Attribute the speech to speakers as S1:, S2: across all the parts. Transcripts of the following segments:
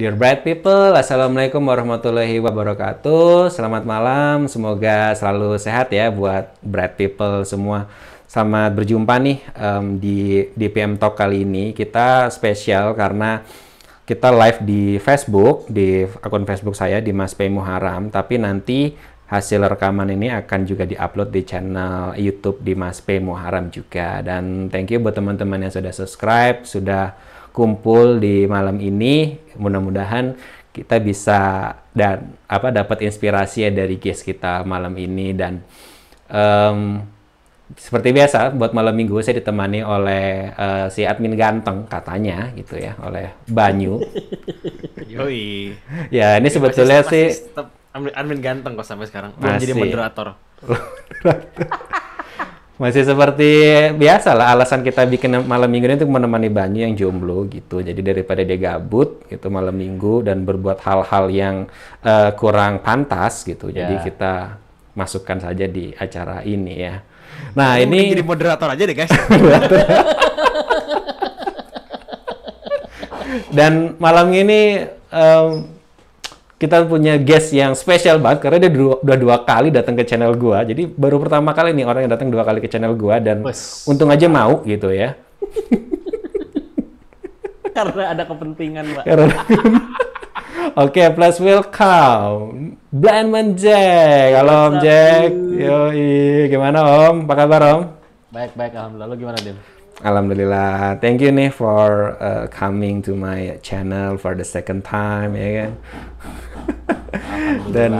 S1: Dear Bright People, Assalamualaikum warahmatullahi wabarakatuh. Selamat malam, semoga selalu sehat ya buat Bright People semua. Selamat berjumpa nih um, di DPM Talk kali ini. Kita spesial karena kita live di Facebook, di akun Facebook saya di Mas P. Muharam. Tapi nanti hasil rekaman ini akan juga diupload di channel YouTube di Mas P. Muharam juga. Dan thank you buat teman-teman yang sudah subscribe, sudah kumpul di malam ini. Mudah-mudahan kita bisa dan apa dapat inspirasi ya dari guest kita malam ini dan um, seperti biasa buat malam minggu saya ditemani oleh uh, si admin ganteng katanya gitu ya oleh Banyu.
S2: Yoi. ya ini sebetulnya sih admin ganteng kok sampai sekarang belum masih. jadi moderator.
S1: Masih seperti biasa lah alasan kita bikin malam minggu ini untuk menemani Banyu yang jomblo gitu. Jadi daripada dia gabut gitu malam minggu dan berbuat hal-hal yang uh, kurang pantas gitu. Yeah. Jadi kita masukkan saja di acara ini ya. Nah, Mungkin ini jadi moderator aja deh, guys. dan malam ini um, kita punya guest yang spesial banget karena dia dua, udah dua kali datang ke channel gua. Jadi baru pertama kali nih orang yang datang dua kali ke channel gua dan Wess. untung aja mau gitu ya.
S3: karena ada kepentingan, Pak.
S1: Oke, okay, plus welcome. Blandman Jack. Halo Om Jack. Yo, gimana Om? Apa kabar Om?
S3: Baik, baik. Alhamdulillah. Lu gimana, Dim?
S1: Alhamdulillah, thank you nih for uh, coming to my channel for the second time ya kan. dan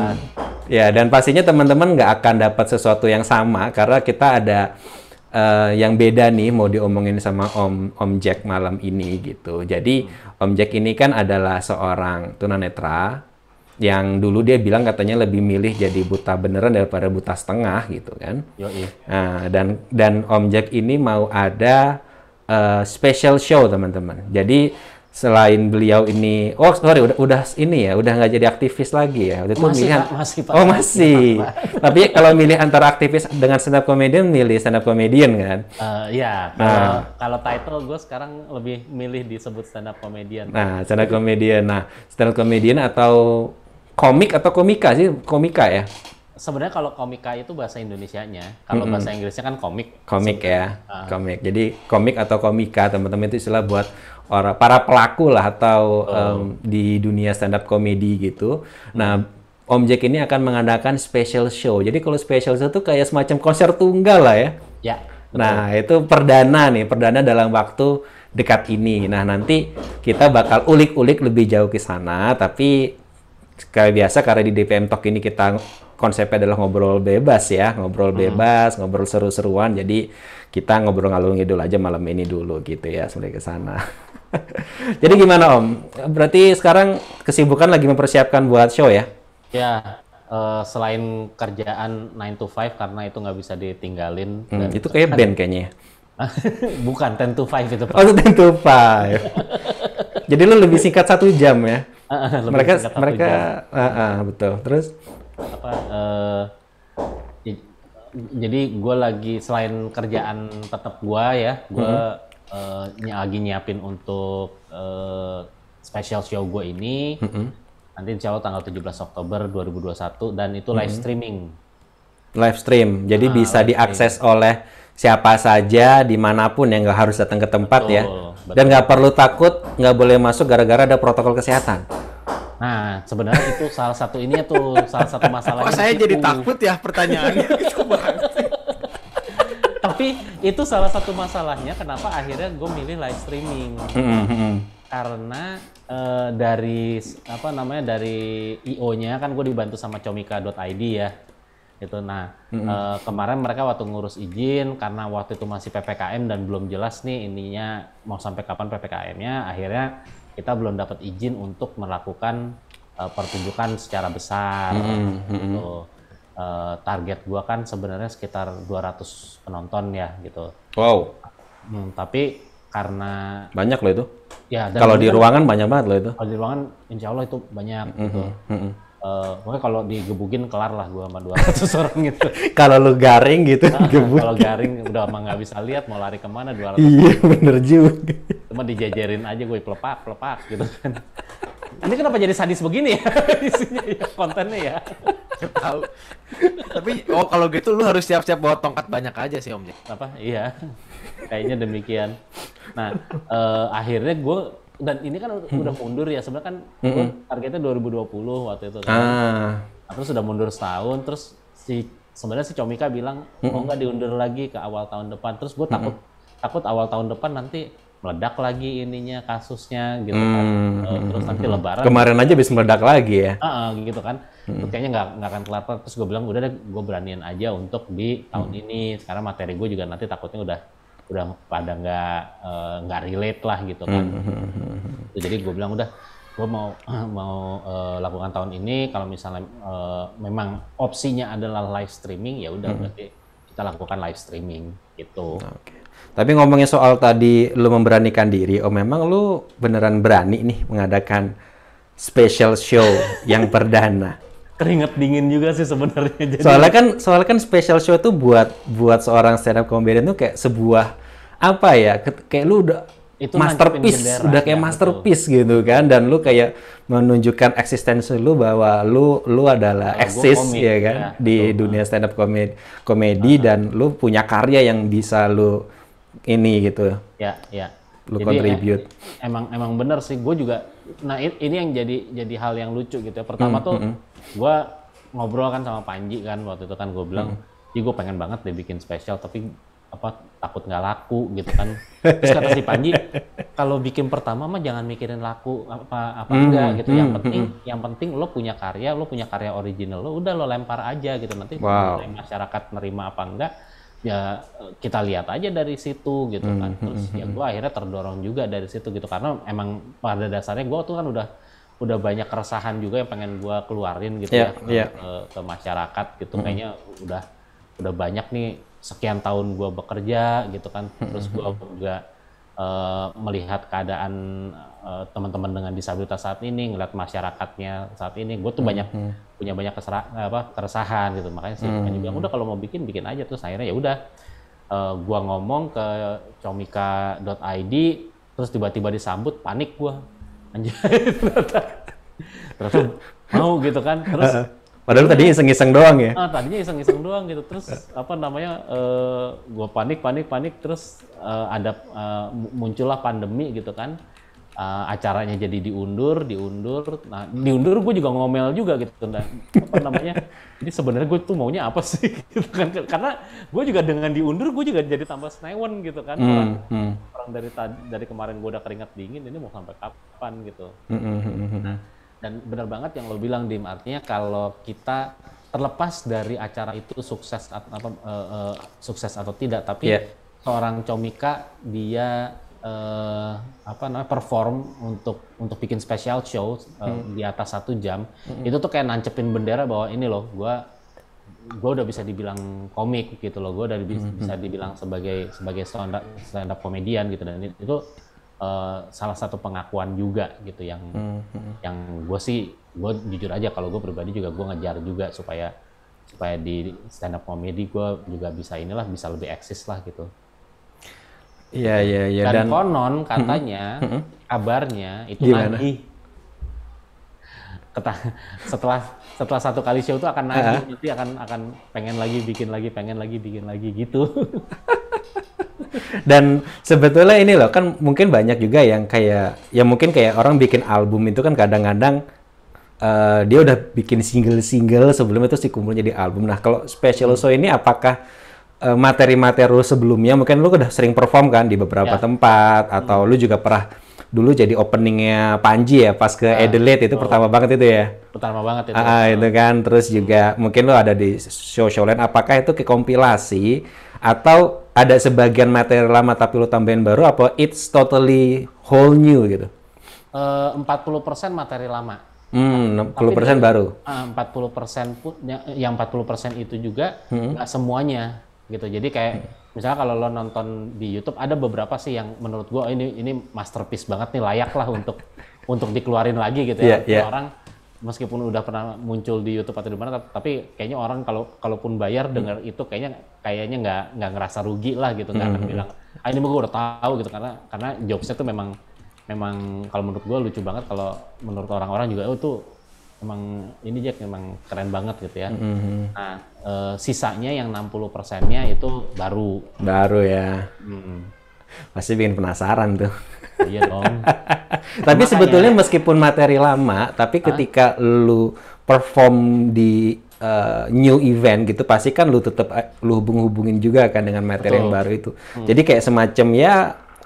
S1: ya dan pastinya teman-teman nggak akan dapat sesuatu yang sama karena kita ada uh, yang beda nih mau diomongin sama Om Om Jack malam ini gitu. Jadi Om Jack ini kan adalah seorang tunanetra yang dulu dia bilang katanya lebih milih jadi buta beneran daripada buta setengah gitu kan. Yo, iya. Nah, dan dan Om Jack ini mau ada uh, special show teman-teman. Jadi selain beliau ini, oh sorry udah udah ini ya, udah nggak jadi aktivis lagi ya. Udah masih, pilihan, pak, masih pak. Oh masih. Iya, Tapi kalau milih antara aktivis dengan stand up comedian, milih stand up comedian kan? Uh, ya. Nah. Kalau,
S3: kalau title gue sekarang lebih milih disebut stand up comedian. Nah stand up
S1: comedian. Nah stand up comedian atau komik atau komika sih komika ya
S3: sebenarnya kalau komika itu bahasa Indonesia-nya kalau mm -hmm. bahasa Inggrisnya kan komik
S1: komik ya uh. komik jadi komik atau komika teman-teman itu istilah buat orang para pelaku lah atau oh. um, di dunia stand up komedi gitu nah Om Jack ini akan mengadakan special show. Jadi kalau special show itu kayak semacam konser tunggal lah ya. Ya. Nah, itu perdana nih, perdana dalam waktu dekat ini. Nah, nanti kita bakal ulik-ulik lebih jauh ke sana, tapi kayak biasa karena di DPM Talk ini kita konsepnya adalah ngobrol bebas ya, ngobrol bebas, hmm. ngobrol seru-seruan. Jadi kita ngobrol ngalung ngidul aja malam ini dulu gitu ya, sampai ke sana. Jadi gimana Om? Berarti sekarang kesibukan lagi mempersiapkan buat show ya?
S3: Ya, uh, selain kerjaan 9 to 5 karena itu nggak
S1: bisa ditinggalin. Hmm, itu kayak kan band kayaknya ya?
S3: Bukan, 10 to 5 itu Pak. Oh,
S1: 10 to 5. Jadi lu lebih singkat satu jam ya. Ah, ah, lebih mereka mereka jam. Uh, uh, betul. Terus apa uh,
S3: jadi gue lagi selain kerjaan tetap gue ya, gue mm-hmm. uh, lagi nyiapin untuk uh, special show gue ini. Mm-hmm. Nanti insya Allah tanggal 17 Oktober 2021 dan itu live mm-hmm. streaming.
S1: Live stream, jadi ah, bisa diakses oleh siapa saja dimanapun yang nggak harus datang ke tempat ya. Betul. ya dan nggak perlu takut nggak boleh masuk gara-gara ada protokol kesehatan.
S3: Nah, sebenarnya itu salah satu ini ya tuh salah satu masalah. Kok saya jadi takut ya pertanyaannya gitu, Tapi itu salah satu masalahnya kenapa akhirnya gue milih live streaming. Mm-hmm, mm-hmm. Karena uh, dari apa namanya dari IO-nya kan gue dibantu sama comika.id ya gitu. Nah mm -hmm. kemarin mereka waktu ngurus izin karena waktu itu masih ppkm dan belum jelas nih ininya mau sampai kapan ppkm-nya. Akhirnya kita belum dapat izin untuk melakukan eh, pertunjukan secara besar. Mm -hmm. gitu. Eh, target gua kan sebenarnya sekitar 200 penonton ya gitu. Wow. Hmm, tapi
S1: karena banyak loh itu. Ya. Kalau di ruangan banyak banget loh itu. Kalau
S3: di ruangan, insya Allah itu banyak mm -hmm. gitu. Mm -hmm Uh, makanya kalau digebukin kelar lah gua sama 200 orang gitu.
S1: kalau lu garing gitu nah, Kalau garing
S3: udah emang nggak bisa lihat mau lari kemana 200 Iya bener juga. Cuma dijajarin aja gue pelepak pelepak gitu kan. Ini kenapa jadi sadis begini ya isinya ya, kontennya ya? Tahu. Tapi oh kalau gitu lu harus siap-siap bawa tongkat banyak aja sih Om ya? Apa? Iya. Kayaknya demikian. Nah, uh, akhirnya gue dan ini kan hmm. udah mundur ya sebenarnya kan hmm. targetnya 2020 waktu itu kan. Ah. Nah, terus sudah mundur setahun terus si sebenarnya si Comika bilang oh, hmm. oh nggak diundur lagi ke awal tahun depan. Terus gue takut hmm. takut awal tahun depan nanti meledak lagi ininya kasusnya gitu kan. Hmm. Eh, terus nanti hmm. lebaran kemarin aja
S1: bisa meledak lagi ya. Uh,
S3: uh, gitu kan. Hmm. Terus kayaknya nggak nggak akan kelar. Terus gue bilang udah deh gue beraniin aja untuk di tahun hmm. ini. Sekarang materi gue juga nanti takutnya udah udah pada nggak eh, nggak uh, relate lah gitu kan.
S4: Mm-hmm. Jadi gue
S3: bilang udah gue mau mau uh, lakukan tahun ini kalau misalnya uh, memang opsinya adalah live streaming ya udah mm-hmm. berarti kita lakukan live streaming gitu. Okay.
S1: Tapi ngomongnya soal tadi lu memberanikan diri, oh memang lu beneran berani nih mengadakan special show yang perdana
S3: keringet dingin juga sih sebenarnya. Jadi... Soalnya kan
S1: soalnya kan special show tuh buat buat seorang stand up comedian tuh kayak sebuah apa ya kayak lu udah itu masterpiece jendera, udah kayak ya, masterpiece betul. gitu kan dan lu kayak menunjukkan eksistensi lu bahwa lu lu adalah nah, eksis komik, ya kan ya, di betul. dunia stand up komedi komedi uh -huh. dan lu punya karya yang bisa lu ini gitu
S4: ya ya lu Jadi, contribute
S3: emang emang benar sih gue juga nah ini yang jadi jadi hal yang lucu gitu ya pertama hmm, tuh hmm, hmm gue ngobrol kan sama Panji kan waktu itu kan gue bilang, hmm. gue pengen banget deh bikin spesial tapi apa takut nggak laku gitu kan. Terus kata si Panji, kalau bikin pertama mah jangan mikirin laku apa apa hmm, enggak gitu. Yang hmm, penting hmm. yang penting lo punya karya, lo punya karya original lo, udah lo lempar aja gitu. Nanti wow. masyarakat nerima apa enggak ya kita lihat aja dari situ gitu hmm, kan. Hmm, Terus ya gue akhirnya terdorong juga dari situ gitu karena emang pada dasarnya gue tuh kan udah udah banyak keresahan juga yang pengen gua keluarin gitu yeah, ya yeah. Ke, ke masyarakat gitu mm-hmm. kayaknya udah udah banyak nih sekian tahun gua bekerja gitu kan terus gue juga uh, melihat keadaan uh, teman-teman dengan disabilitas saat ini ngeliat masyarakatnya saat ini gue tuh banyak mm-hmm. punya banyak kesera, apa keresahan gitu makanya sih mm-hmm. udah kalau mau bikin bikin aja terus akhirnya ya udah uh, eh, gue ngomong ke comika.id terus tiba-tiba disambut panik gua anjir ternyata, mau gitu kan terus Padahal tadi iseng-iseng doang ya? Ah, tadinya iseng-iseng doang gitu. Terus apa namanya? Uh, eh, gue panik, panik, panik. Terus uh, ada uh, muncullah pandemi gitu kan uh, acaranya jadi diundur, diundur. Nah, diundur gue juga ngomel juga gitu. Nah, apa namanya? Ini sebenarnya gue tuh maunya apa sih? Gitu kan? Karena gue juga dengan diundur, gue
S1: juga jadi tambah
S3: senewen gitu kan. Hmm, orang, hmm. orang dari dari kemarin gue udah keringat dingin, ini mau sampai kapan gitu.
S4: Hmm hmm, hmm, hmm, nah,
S3: dan benar banget yang lo bilang, Dim. Artinya kalau kita terlepas dari acara itu sukses atau uh, eh, uh, eh, sukses atau tidak, tapi yeah. seorang comika dia uh, apa namanya perform untuk untuk bikin special show uh, hmm. di atas satu jam hmm. itu tuh kayak nancepin bendera bahwa ini loh gue gue udah bisa dibilang komik gitu loh gue udah hmm. bisa hmm. dibilang sebagai sebagai stand up stand up komedian gitu dan itu uh, salah satu pengakuan juga gitu yang hmm. hmm. yang gue sih gue jujur aja kalau gue pribadi juga gue ngejar juga supaya supaya di stand up comedy gue juga bisa inilah bisa lebih eksis lah gitu
S1: Iya iya iya. Dan, dan konon
S3: katanya kabarnya itu Gimana? lagi setelah setelah satu kali show itu akan naik uh -huh. nanti akan akan pengen lagi bikin lagi pengen lagi bikin lagi gitu.
S1: dan sebetulnya ini loh kan mungkin banyak juga yang kayak ya mungkin kayak orang bikin album itu kan kadang-kadang uh, dia udah bikin single-single sebelum itu si kumpul jadi album. Nah kalau special show ini apakah Eh, materi-materi lu sebelumnya mungkin lu udah sering perform kan di beberapa ya. tempat atau hmm. lu juga pernah dulu jadi openingnya Panji ya pas ke nah, Adelaide itu oh, pertama banget itu ya
S3: pertama banget itu ah, itu
S1: ah. kan terus juga mungkin lo ada di show show lain apakah itu kekompilasi atau ada sebagian materi lama tapi lo tambahin baru apa it's totally whole new gitu
S3: eh, uh, 40% materi lama
S1: hmm, 60% persen baru
S3: 40 ah, persen pun yang ya, 40% itu juga hmm. semuanya gitu jadi kayak hmm. misalnya kalau lo nonton di YouTube ada beberapa sih yang menurut gue oh, ini ini masterpiece banget nih layak lah untuk untuk dikeluarin lagi gitu ya yeah, iya. orang meskipun udah pernah muncul di YouTube atau di mana tapi kayaknya orang kalau kalaupun bayar hmm. dengar itu kayaknya kayaknya nggak nggak ngerasa rugi lah gitu nggak kan. hmm, akan mm bilang ah ini gue udah tahu gitu karena karena jokesnya tuh memang memang kalau menurut gue lucu banget kalau menurut orang-orang juga oh tuh emang ini Jack emang keren banget gitu ya. Mm-hmm. Nah, e, sisanya yang 60 persennya itu baru.
S1: Baru ya. Mm-hmm. Pasti bikin penasaran tuh. Iya dong. tapi Makanya, sebetulnya meskipun materi lama, tapi ketika lu perform di uh, new event gitu pasti kan lu tetap eh, lu hubung-hubungin juga kan dengan materi Betul. yang baru itu. Hmm. Jadi kayak semacam ya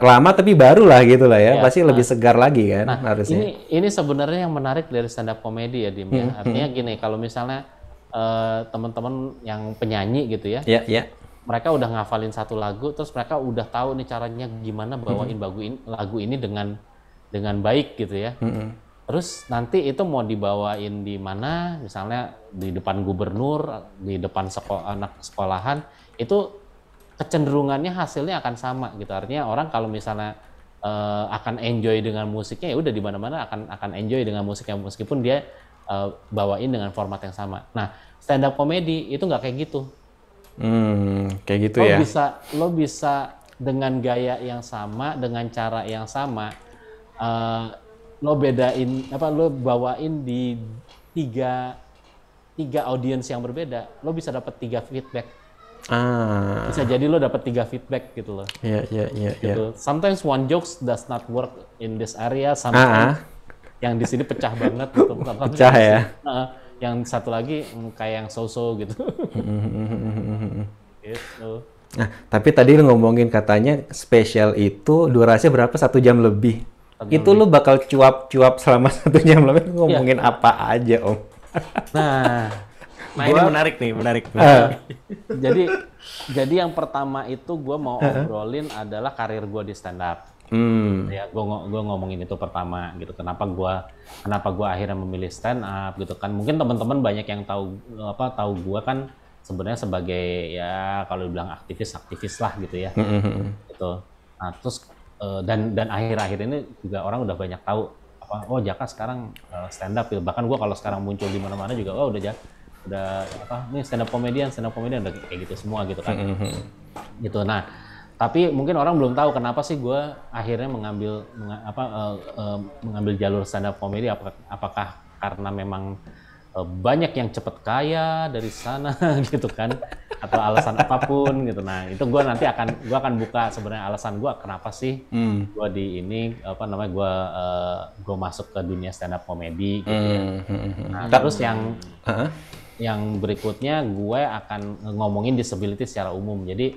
S1: lama tapi baru lah gitu lah ya, ya pasti nah, lebih segar lagi kan nah, harusnya. Ini
S3: ini sebenarnya yang menarik dari stand up komedi ya Dim ya. Hmm, hmm. Artinya gini, kalau misalnya uh, teman-teman yang penyanyi gitu ya. ya, ya, Mereka udah ngafalin satu lagu terus mereka udah tahu nih caranya gimana bawain hmm. lagu ini dengan dengan baik gitu ya. Hmm, terus nanti itu mau dibawain di mana? Misalnya di depan gubernur, di depan sekolah anak sekolahan itu kecenderungannya hasilnya akan sama gitu artinya orang kalau misalnya e, akan enjoy dengan musiknya ya udah di mana-mana akan akan enjoy dengan musiknya meskipun dia e, bawain dengan format yang sama nah stand up komedi itu nggak kayak gitu
S1: hmm, kayak gitu lo ya bisa
S3: lo bisa dengan gaya yang sama dengan cara yang sama e, lo bedain apa lo bawain di tiga tiga audiens yang berbeda lo bisa dapat tiga feedback
S4: Ah. Bisa
S3: jadi lo dapat tiga feedback gitu loh. Iya,
S4: iya, iya. iya. Gitu.
S3: Sometimes one jokes does not work in this area, sometimes ah. ah. yang di sini pecah banget gitu. pecah ya. Ah, yang satu lagi mm, kayak yang so-so gitu.
S4: gitu.
S1: Nah, tapi tadi lu ngomongin katanya spesial itu durasinya berapa? Satu jam lebih. Satu itu lo bakal cuap-cuap selama satu jam lebih iya. ngomongin ya. apa aja, Om. Nah, Nah, gua, ini menarik nih, menarik. Uh,
S3: jadi jadi yang pertama itu gue mau obrolin uh adalah karir gue di stand up.
S4: Hmm. Ya, gue
S3: gue ngomongin itu pertama gitu. Kenapa gue kenapa gue akhirnya memilih stand up gitu kan? Mungkin teman-teman banyak yang tahu apa tahu gue kan sebenarnya sebagai ya kalau dibilang aktivis aktivis lah gitu ya. Hmm. hmm, hmm, hmm. Gitu. Nah, terus eh, dan dan akhir-akhir ini juga orang udah banyak tahu oh Jaka sekarang eh, stand up gitu. Bahkan gue kalau sekarang muncul di mana-mana juga oh udah Jaka udah apa nih stand up comedian stand up comedian udah kayak gitu semua gitu kan mm-hmm. gitu nah tapi mungkin orang belum tahu kenapa sih gue akhirnya mengambil meng, apa uh, uh, mengambil jalur stand up comedy apakah, karena memang uh, banyak yang cepet kaya dari sana gitu kan atau alasan apapun gitu nah itu gue nanti akan gue akan buka sebenarnya alasan gue kenapa sih mm. gue di ini apa namanya gue uh, gue masuk ke dunia stand up comedy gitu ya.
S4: hmm. ya. nah, terus yang
S3: uh-huh yang berikutnya gue akan ngomongin disability secara umum. Jadi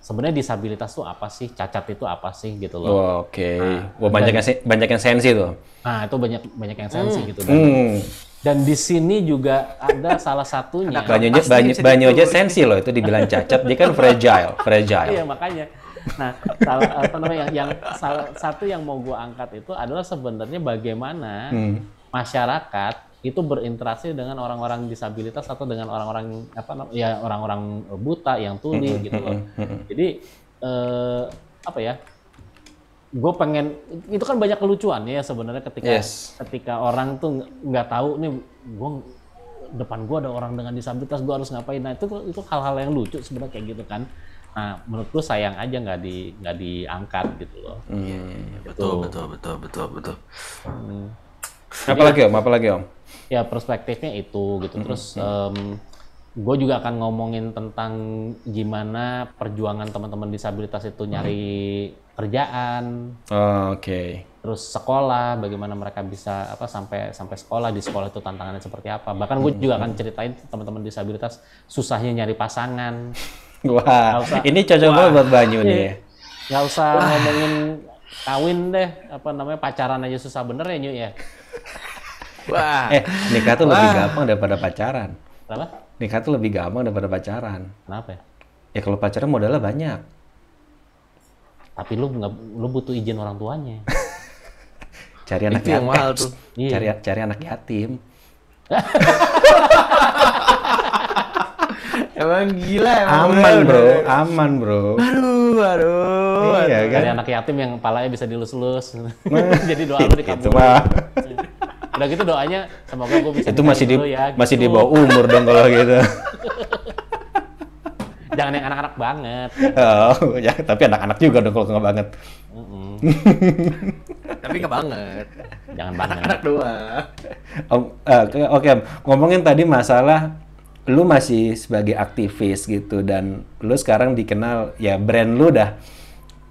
S3: sebenarnya disabilitas tuh apa sih? Cacat itu apa sih gitu loh. Oh,
S1: Oke. Okay. Nah, Wah, banyak yang banyak yang sensi tuh.
S3: Nah, itu banyak banyak yang sensi hmm. gitu dan. Hmm. Dan di sini juga ada salah satunya. Banyak aja banyak banyak aja sensi loh itu dibilang cacat, dia kan fragile, fragile. Iya, makanya. Nah, salah, apa namanya yang, yang salah satu yang mau gue angkat itu adalah sebenarnya bagaimana hmm. masyarakat itu berinteraksi dengan orang-orang disabilitas atau dengan orang-orang apa ya orang-orang eh, buta yang tuli mm gitu loh. Jadi eh, apa ya? Gue pengen itu kan banyak kelucuan ya sebenarnya ketika yes. ketika orang tuh nggak tahu nih gue depan gue ada orang dengan disabilitas gue harus ngapain nah itu itu hal-hal yang lucu sebenarnya kayak gitu kan nah menurut gue sayang aja nggak di nggak diangkat gitu loh mm, gitu. betul betul
S1: betul betul betul hmm. apalagi om apalagi om ya
S3: perspektifnya itu gitu terus um, gue juga akan ngomongin tentang gimana perjuangan teman-teman disabilitas itu nyari kerjaan oh, oke okay. terus sekolah bagaimana mereka bisa apa sampai sampai sekolah di sekolah itu tantangannya seperti apa bahkan gue juga akan ceritain teman-teman disabilitas susahnya nyari pasangan
S1: wah usah, ini cocok banget buat Banyu nih ya nggak usah wah.
S3: ngomongin kawin deh apa namanya pacaran aja susah bener ya Nyu ya
S1: Wah. Eh, nikah tuh Wah. lebih gampang daripada pacaran. Kenapa? Nikah tuh lebih gampang daripada pacaran. Kenapa ya? Ya kalau pacaran modalnya banyak. Tapi lu nggak lu butuh izin orang tuanya. cari anak yatim. Iya. Cari cari anak yatim. emang gila emang aman bro, aman bro aduh aduh iya kan dari anak
S3: yatim yang palanya bisa dilus-lus jadi doa lu dikabulin itu
S1: mah iya
S3: udah gitu doanya semoga gue bisa itu masih di ya, gitu.
S1: masih di bawah umur dong kalau gitu
S3: jangan yang anak-anak banget
S1: oh ya tapi anak-anak juga dong kalau nggak banget
S2: tapi nggak banget
S1: jangan banget anak-anak
S2: doang
S1: oh, uh, oke okay, ngomongin tadi masalah lu masih sebagai aktivis gitu dan lu sekarang dikenal ya brand lu dah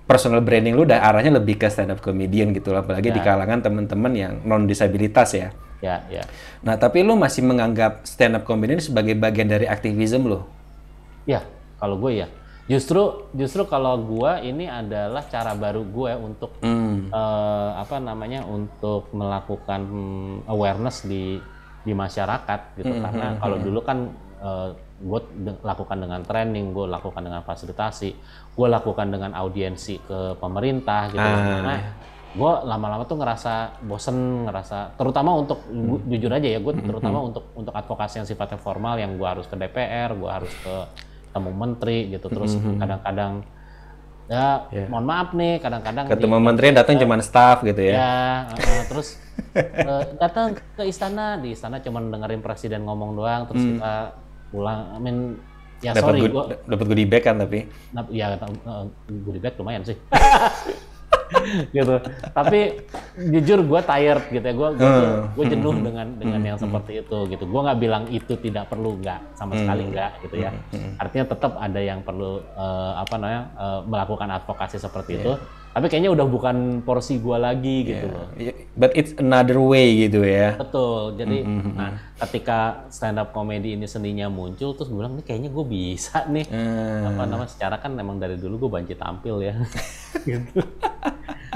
S1: personal branding lu udah arahnya lebih ke stand up comedian gitu lah apalagi yeah. di ya. kalangan teman-teman yang non disabilitas ya. Ya, ya. Nah, tapi lu masih menganggap stand up comedian sebagai bagian dari aktivisme lo? Ya, kalau gue ya. Justru
S3: justru kalau gue ini adalah cara
S1: baru gue untuk
S4: mm.
S3: uh, apa namanya untuk melakukan awareness di di masyarakat gitu -hmm. karena hmm, kalau hmm. dulu kan uh, gue de lakukan dengan training, gue lakukan dengan fasilitasi, gue lakukan dengan audiensi ke pemerintah gitu. Uh, nah, gue lama-lama tuh ngerasa bosen, ngerasa terutama untuk hmm. gua, jujur aja ya, gue hmm, hmm, terutama hmm. untuk untuk advokasi yang sifatnya formal yang gue harus ke DPR, gue harus ke temu menteri
S1: gitu. Terus kadang-kadang hmm
S3: ya yeah. mohon maaf nih kadang-kadang ketemu di,
S1: menteri datang cuma staff gitu ya ya
S3: uh, terus uh, datang ke istana di istana cuma dengerin presiden ngomong doang terus mm. kita pulang I mean ya dapet sorry good, gua
S1: dapat goodie bag kan tapi
S3: ya gue eh, goodie bag lumayan sih gitu tapi jujur gue tired gitu ya gue gue hmm. jenuh hmm. dengan dengan hmm. yang seperti itu gitu gue nggak bilang itu tidak perlu nggak sama sekali nggak gitu ya artinya tetap ada yang perlu uh, apa namanya uh, melakukan advokasi seperti yeah. itu tapi kayaknya udah bukan porsi gua lagi iya. gitu
S1: yeah. loh. Iya, but it's another way gitu ya.
S3: Betul. Jadi mm -hmm. nah ketika stand up comedy ini seninya muncul terus gue bilang nih kayaknya gue bisa nih. Mm. Apa namanya secara kan memang dari dulu gue banci tampil ya. gitu.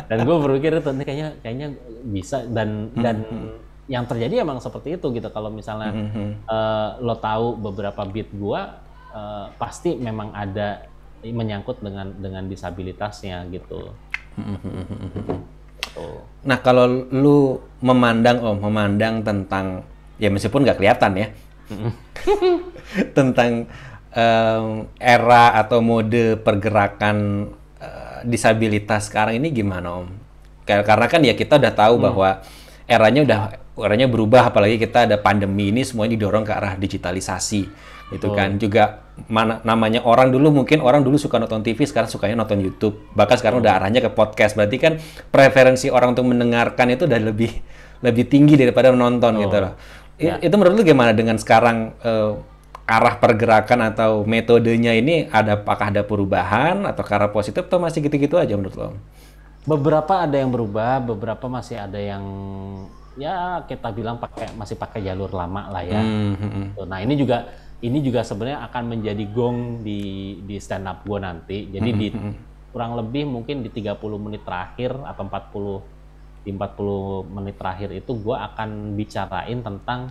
S3: Dan gue berpikir itu nih kayaknya kayaknya bisa dan mm -hmm. dan yang terjadi emang seperti itu gitu kalau misalnya mm -hmm. uh, lo tahu beberapa beat gua uh, pasti memang ada menyangkut dengan dengan disabilitasnya gitu.
S1: Nah kalau lu memandang om oh, memandang tentang ya meskipun nggak kelihatan ya tentang um, era atau mode pergerakan uh, disabilitas sekarang ini gimana om? Karena kan ya kita udah tahu hmm. bahwa eranya udah eranya berubah apalagi kita ada pandemi ini semuanya didorong ke arah digitalisasi itu kan juga mana namanya orang dulu mungkin orang dulu suka nonton TV sekarang sukanya nonton YouTube bahkan sekarang udah arahnya ke podcast berarti kan preferensi orang untuk mendengarkan itu udah lebih lebih tinggi daripada menonton oh. gitu loh ya. itu menurut lu gimana dengan sekarang uh, arah pergerakan atau metodenya ini ada apakah ada perubahan atau karena positif atau masih gitu-gitu aja menurut lo
S3: beberapa ada yang berubah beberapa masih ada yang ya kita bilang pakai masih pakai jalur lama lah ya. -hmm. hmm, hmm. Nah ini juga ini juga sebenarnya akan menjadi gong di di stand up gue nanti. Jadi mm-hmm, di mm-hmm. kurang lebih mungkin di 30 menit terakhir atau 40 di 40 menit terakhir itu gue akan bicarain tentang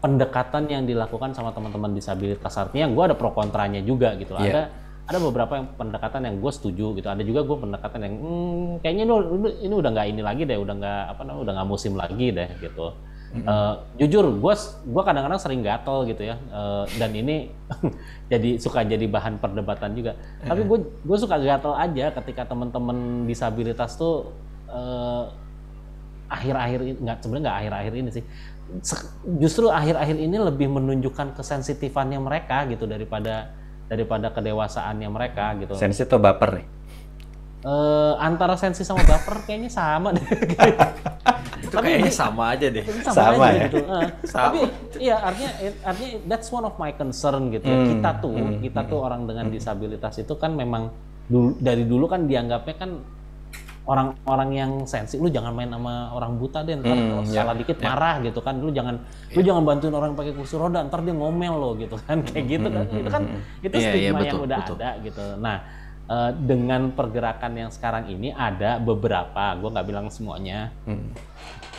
S3: pendekatan yang dilakukan sama teman-teman disabilitas. Artinya gue ada pro kontranya juga gitu. Yeah. Iya. Ada ada beberapa yang pendekatan yang gue setuju gitu. Ada juga gue pendekatan yang hmm, kayaknya ini, ini udah nggak ini lagi deh, udah nggak apa namanya, udah nggak musim lagi deh gitu Uh, jujur, gue gua kadang-kadang sering gatel gitu ya, uh, dan ini jadi suka jadi bahan perdebatan juga. Tapi iya. gue suka gatel aja ketika teman-teman disabilitas tuh uh, akhir-akhir nggak sebenarnya nggak akhir-akhir ini sih, justru akhir-akhir ini lebih menunjukkan kesensitifannya mereka gitu daripada daripada kedewasaannya
S1: mereka gitu. Sensi atau baper nih?
S3: Uh, antara sensi sama baper kayaknya sama deh.
S1: itu tapi kayaknya ini, sama aja deh. Sama, sama aja gitu. ya. Gitu. Uh, sama. Tapi
S3: iya artinya artinya that's one of my concern gitu ya. Hmm. Kita tuh hmm. kita tuh hmm. orang dengan hmm. disabilitas itu kan memang dulu, dari dulu kan dianggapnya kan orang-orang yang sensi lu jangan main sama orang buta deh ntar hmm, yeah, salah dikit ya. marah gitu kan lu jangan ya. lu jangan bantuin orang pakai kursi roda ntar dia ngomel lo gitu kan kayak gitu kan hmm, itu hmm, kan hmm, itu hmm, kan, iya, iya, stigma ya, betul, yang udah betul. ada gitu nah eh, dengan pergerakan yang sekarang ini ada beberapa gue nggak bilang semuanya hmm.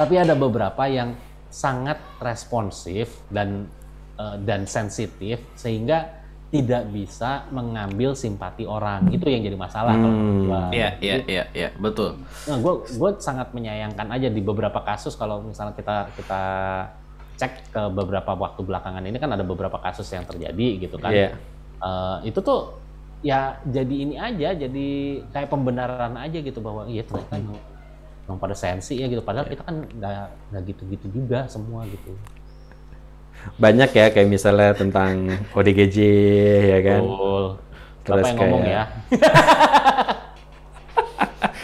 S3: Tapi ada beberapa yang sangat responsif dan uh, dan sensitif sehingga tidak bisa mengambil simpati orang itu yang jadi masalah hmm. kalau gue. Iya, iya iya iya ya, betul. Nah, gua gua sangat menyayangkan aja di beberapa kasus kalau misalnya kita kita cek ke beberapa waktu belakangan ini kan ada beberapa kasus yang terjadi gitu kan. Yeah. Iya. Uh, itu tuh ya jadi ini aja jadi kayak pembenaran aja gitu bahwa iya ternyata emang pada sensi ya gitu padahal yeah. kita kan nggak gitu-gitu juga semua gitu
S1: banyak ya kayak misalnya tentang ODGJ ya kan Betul. terus yang kayak ngomong ya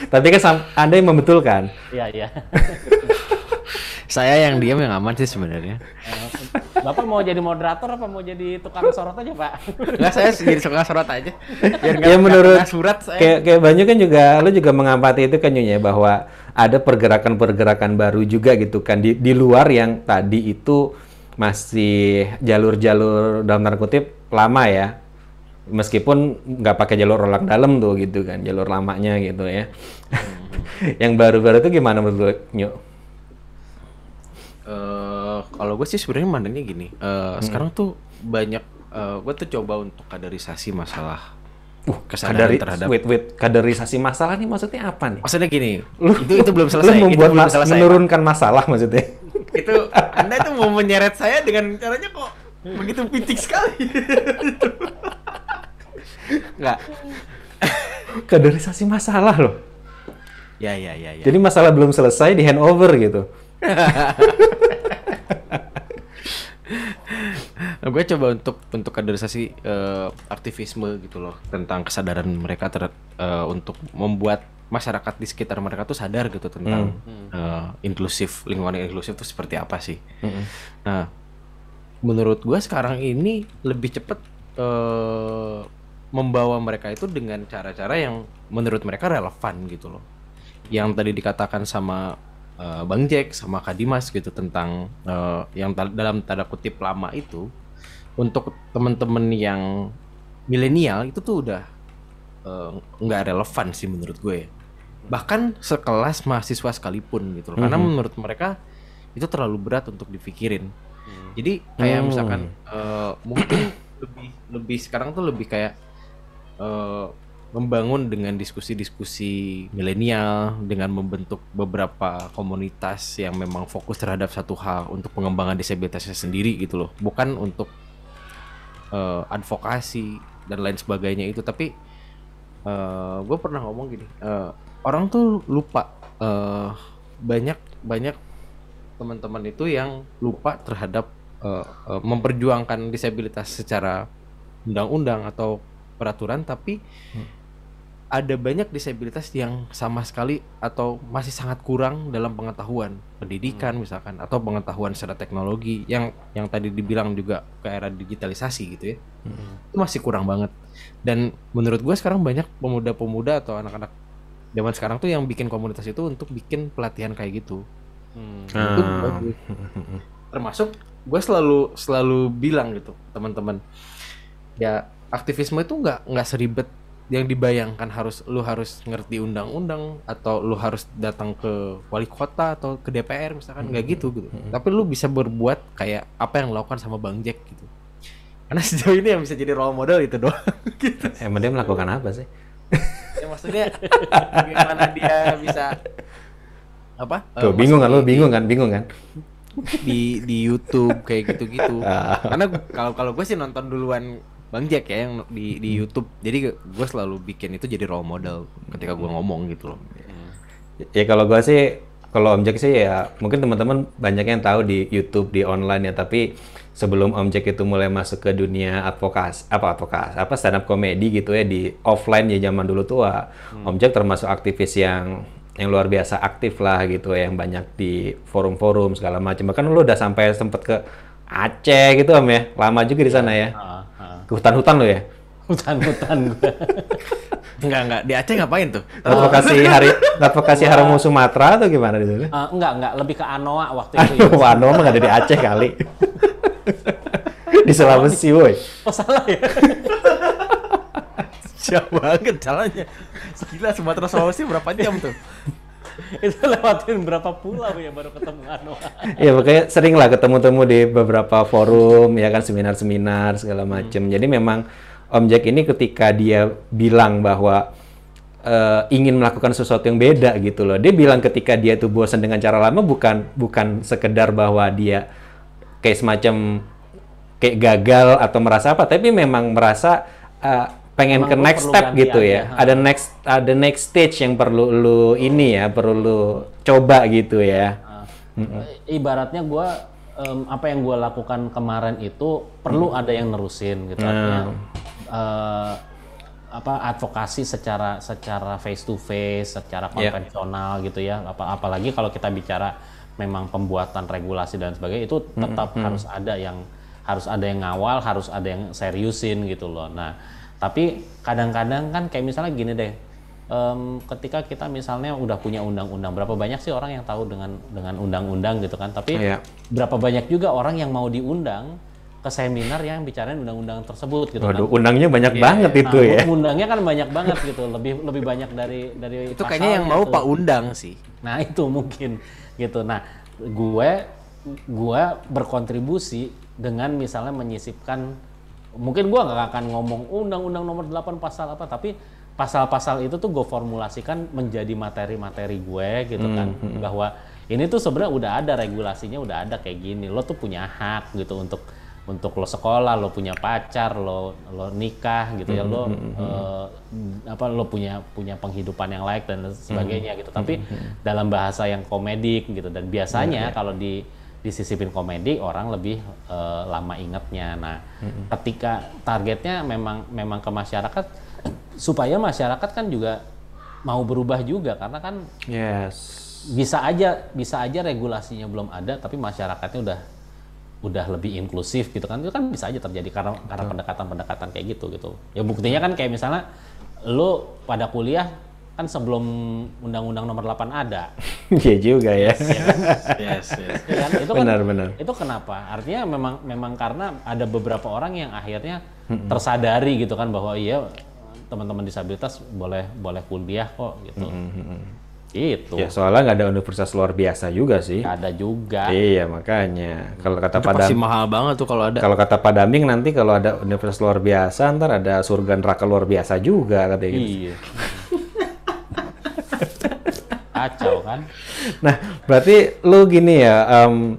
S1: tapi kan anda yang
S2: membetulkan iya iya saya yang diam yang aman sih sebenarnya eh,
S3: Bapak mau jadi moderator apa mau jadi tukang sorot aja, Pak? Enggak, saya jadi
S2: tukang sorot aja.
S1: Biar ya menurut surat saya. Kayak, kayak Banyu kan juga, lu juga mengamati itu kan Nyonya, bahwa ada pergerakan-pergerakan baru juga gitu kan di, di luar yang tadi itu masih jalur-jalur dalam tanda kutip lama ya meskipun nggak pakai jalur rolak dalam tuh gitu kan jalur lamanya gitu ya yang baru-baru itu gimana menurut Nyu? Uh, kalau gue sih sebenarnya
S2: mandangnya gini uh, hmm. sekarang tuh banyak uh, eh, gue tuh coba untuk kaderisasi masalah
S1: uh, kesadaran kadari, terhadap wait wait kaderisasi masalah nih maksudnya apa nih? Maksudnya gini, lu, itu itu belum selesai. Lu membuat itu belum selesai, menurunkan apa? masalah maksudnya. itu Anda itu mau menyeret
S2: saya dengan caranya kok begitu pitik sekali.
S1: Enggak. kaderisasi masalah loh.
S3: Ya, ya, ya, ya.
S1: Jadi masalah belum selesai di handover gitu.
S2: nah, gue coba untuk untuk kaderisasi uh, aktivisme gitu loh tentang kesadaran mereka ter, uh, untuk membuat masyarakat di sekitar mereka tuh sadar gitu tentang hmm. uh, inklusif lingkungan inklusif tuh seperti apa sih. Hmm. Nah, menurut gue sekarang ini lebih cepat uh, membawa mereka itu dengan cara-cara yang menurut mereka relevan gitu loh. Yang tadi dikatakan sama Eh, Bang Jack sama Kak Dimas gitu tentang uh, yang ta dalam tanda kutip lama itu untuk temen-temen yang milenial itu tuh udah eh, nggak uh, relevan sih menurut gue bahkan sekelas mahasiswa sekalipun gitu loh. Mm -hmm. karena mhm. menurut mereka itu terlalu berat untuk dipikirin mm. jadi kayak mm. misalkan uh, mungkin lebih lebih sekarang tuh lebih kayak uh, membangun dengan diskusi-diskusi milenial dengan membentuk beberapa komunitas yang memang fokus terhadap satu hal untuk pengembangan disabilitasnya sendiri gitu loh bukan untuk uh, advokasi dan lain sebagainya itu tapi uh, eh, gue pernah ngomong gini uh, orang tuh lupa uh, banyak banyak teman-teman itu yang lupa terhadap uh, uh, memperjuangkan disabilitas secara undang-undang atau peraturan tapi hmm ada banyak disabilitas yang sama sekali atau masih sangat kurang dalam pengetahuan pendidikan hmm. misalkan atau pengetahuan secara teknologi yang yang tadi dibilang juga ke era digitalisasi gitu ya hmm. itu masih kurang banget dan menurut gue sekarang banyak pemuda-pemuda atau anak-anak zaman sekarang tuh yang bikin komunitas itu untuk bikin pelatihan kayak gitu
S4: hmm. itu ah.
S2: termasuk gue selalu selalu bilang gitu teman-teman ya aktivisme itu nggak nggak seribet yang dibayangkan harus lu harus ngerti undang-undang atau lu harus datang ke wali kota atau ke DPR misalkan nggak -hmm. gitu gitu. -hmm. Tapi lu bisa berbuat kayak apa yang lakukan sama Bang Jack gitu. Karena sejauh ini yang bisa jadi role model itu doang. gitu.
S1: Emang dia melakukan apa sih?
S2: ya maksudnya bagaimana dia bisa apa? Eh, Tuh, bingung kan lu, bingung kan,
S1: bingung kan? Di di YouTube kayak
S2: gitu-gitu. Ah. Karena kalau kalau gue sih nonton duluan Bang Jack ya yang di di hmm. YouTube.
S1: Jadi gue selalu bikin itu jadi role model ketika gue hmm. ngomong gitu loh. Hmm. Ya, ya kalau gue sih kalau Om Jack sih ya mungkin teman-teman banyak yang tahu di YouTube di online ya tapi sebelum Om Jack itu mulai masuk ke dunia advokasi apa advokat, apa stand up comedy gitu ya di offline ya zaman dulu tua. hmm. Om Jack termasuk aktivis yang yang luar biasa aktif lah gitu ya yang banyak di forum-forum segala macam bahkan lu udah sampai sempet ke Aceh gitu Om ya lama juga di iya. sana ya. ya ke hutan-hutan lo ya?
S3: Hutan-hutan
S1: gue. enggak, enggak. Di Aceh ngapain tuh? Advokasi oh. hari advokasi Harimau Sumatera atau gimana di sana? Uh,
S3: eh, enggak, enggak. Lebih ke Anoa waktu itu. Aduh, ya. Anoa mah nggak ada di Aceh
S1: kali. di Sulawesi, woi.
S3: Oh, salah ya?
S2: Jauh banget jalannya. Gila, Sumatera Sulawesi berapa jam tuh?
S4: itu lewatin berapa pulau ya baru ketemu Anoa.
S1: ya makanya sering lah ketemu-temu di beberapa forum ya kan seminar-seminar segala macam. Hmm. Jadi memang Om Jack ini ketika dia bilang bahwa uh, ingin melakukan sesuatu yang beda gitu loh. Dia bilang ketika dia itu bosan dengan cara lama bukan bukan sekedar bahwa dia kayak semacam kayak gagal atau merasa apa, tapi memang merasa uh, pengen ke next step gitu ya. ya. Ada next ada next stage yang perlu lu ini ya, perlu lu coba gitu ya.
S3: Ibaratnya gue um, apa yang gue lakukan kemarin itu perlu hmm. ada yang nerusin gitu. Hmm. Artinya, uh, apa advokasi secara secara face to face, secara iya. konvensional yeah. gitu ya. Apa, apalagi kalau kita bicara memang pembuatan regulasi dan sebagainya itu tetap hmm. harus ada yang harus ada yang ngawal, harus ada yang seriusin gitu loh. Nah, tapi kadang-kadang kan kayak misalnya gini deh, um, ketika kita misalnya udah punya undang-undang, berapa banyak sih orang yang tahu dengan dengan undang-undang gitu kan? Tapi yeah. berapa banyak juga orang yang mau diundang ke seminar yang bicarain undang-undang tersebut gitu Waduh, kan.
S1: undangnya banyak yeah. banget nah, itu ya.
S3: Undangnya kan banyak banget gitu, lebih lebih banyak dari dari itu kayaknya yang mau tuh. Pak undang sih. Nah, itu mungkin gitu. Nah, gue gue berkontribusi dengan misalnya menyisipkan mungkin gue nggak akan ngomong undang-undang nomor 8 pasal apa tapi pasal-pasal itu tuh gue formulasikan menjadi materi-materi gue gitu hmm, kan hmm. bahwa ini tuh sebenarnya udah ada regulasinya udah ada kayak gini lo tuh punya hak gitu untuk untuk lo sekolah lo punya pacar lo lo nikah gitu ya hmm, lo hmm, hmm. eh, apa lo punya punya penghidupan yang layak dan sebagainya hmm. gitu tapi dalam bahasa yang komedik gitu dan biasanya iya, iya. kalau di disisipin komedi orang lebih uh, lama ingatnya. Nah, hmm ketika targetnya memang memang ke masyarakat supaya masyarakat kan juga mau berubah juga karena kan
S1: yes
S3: bisa aja bisa aja regulasinya belum ada tapi masyarakatnya udah udah lebih inklusif gitu kan itu kan bisa aja terjadi karena karena pendekatan-pendekatan kayak gitu gitu. Ya buktinya kan kayak misalnya lo pada kuliah kan sebelum undang-undang nomor 8 ada.
S1: Iya juga ya. Yes, yes,
S3: yes. yes. Iya kan, itu kan, benar, benar. Itu kenapa? Artinya memang memang karena ada beberapa orang yang akhirnya tersadari gitu kan bahwa iya teman-teman disabilitas boleh boleh kuliah kok gitu. Mm -hmm. Itu. Ya
S1: soalnya nggak ada universitas luar biasa juga sih. Gak ada juga. Iya makanya kalau kata Pak Daming mahal banget tuh kalau ada. Kalau kata Pak Daming nanti kalau ada universitas luar biasa ntar ada surga neraka luar biasa juga katanya gitu. Iya.
S4: Kacau kan?
S1: Nah, berarti lu gini ya, um,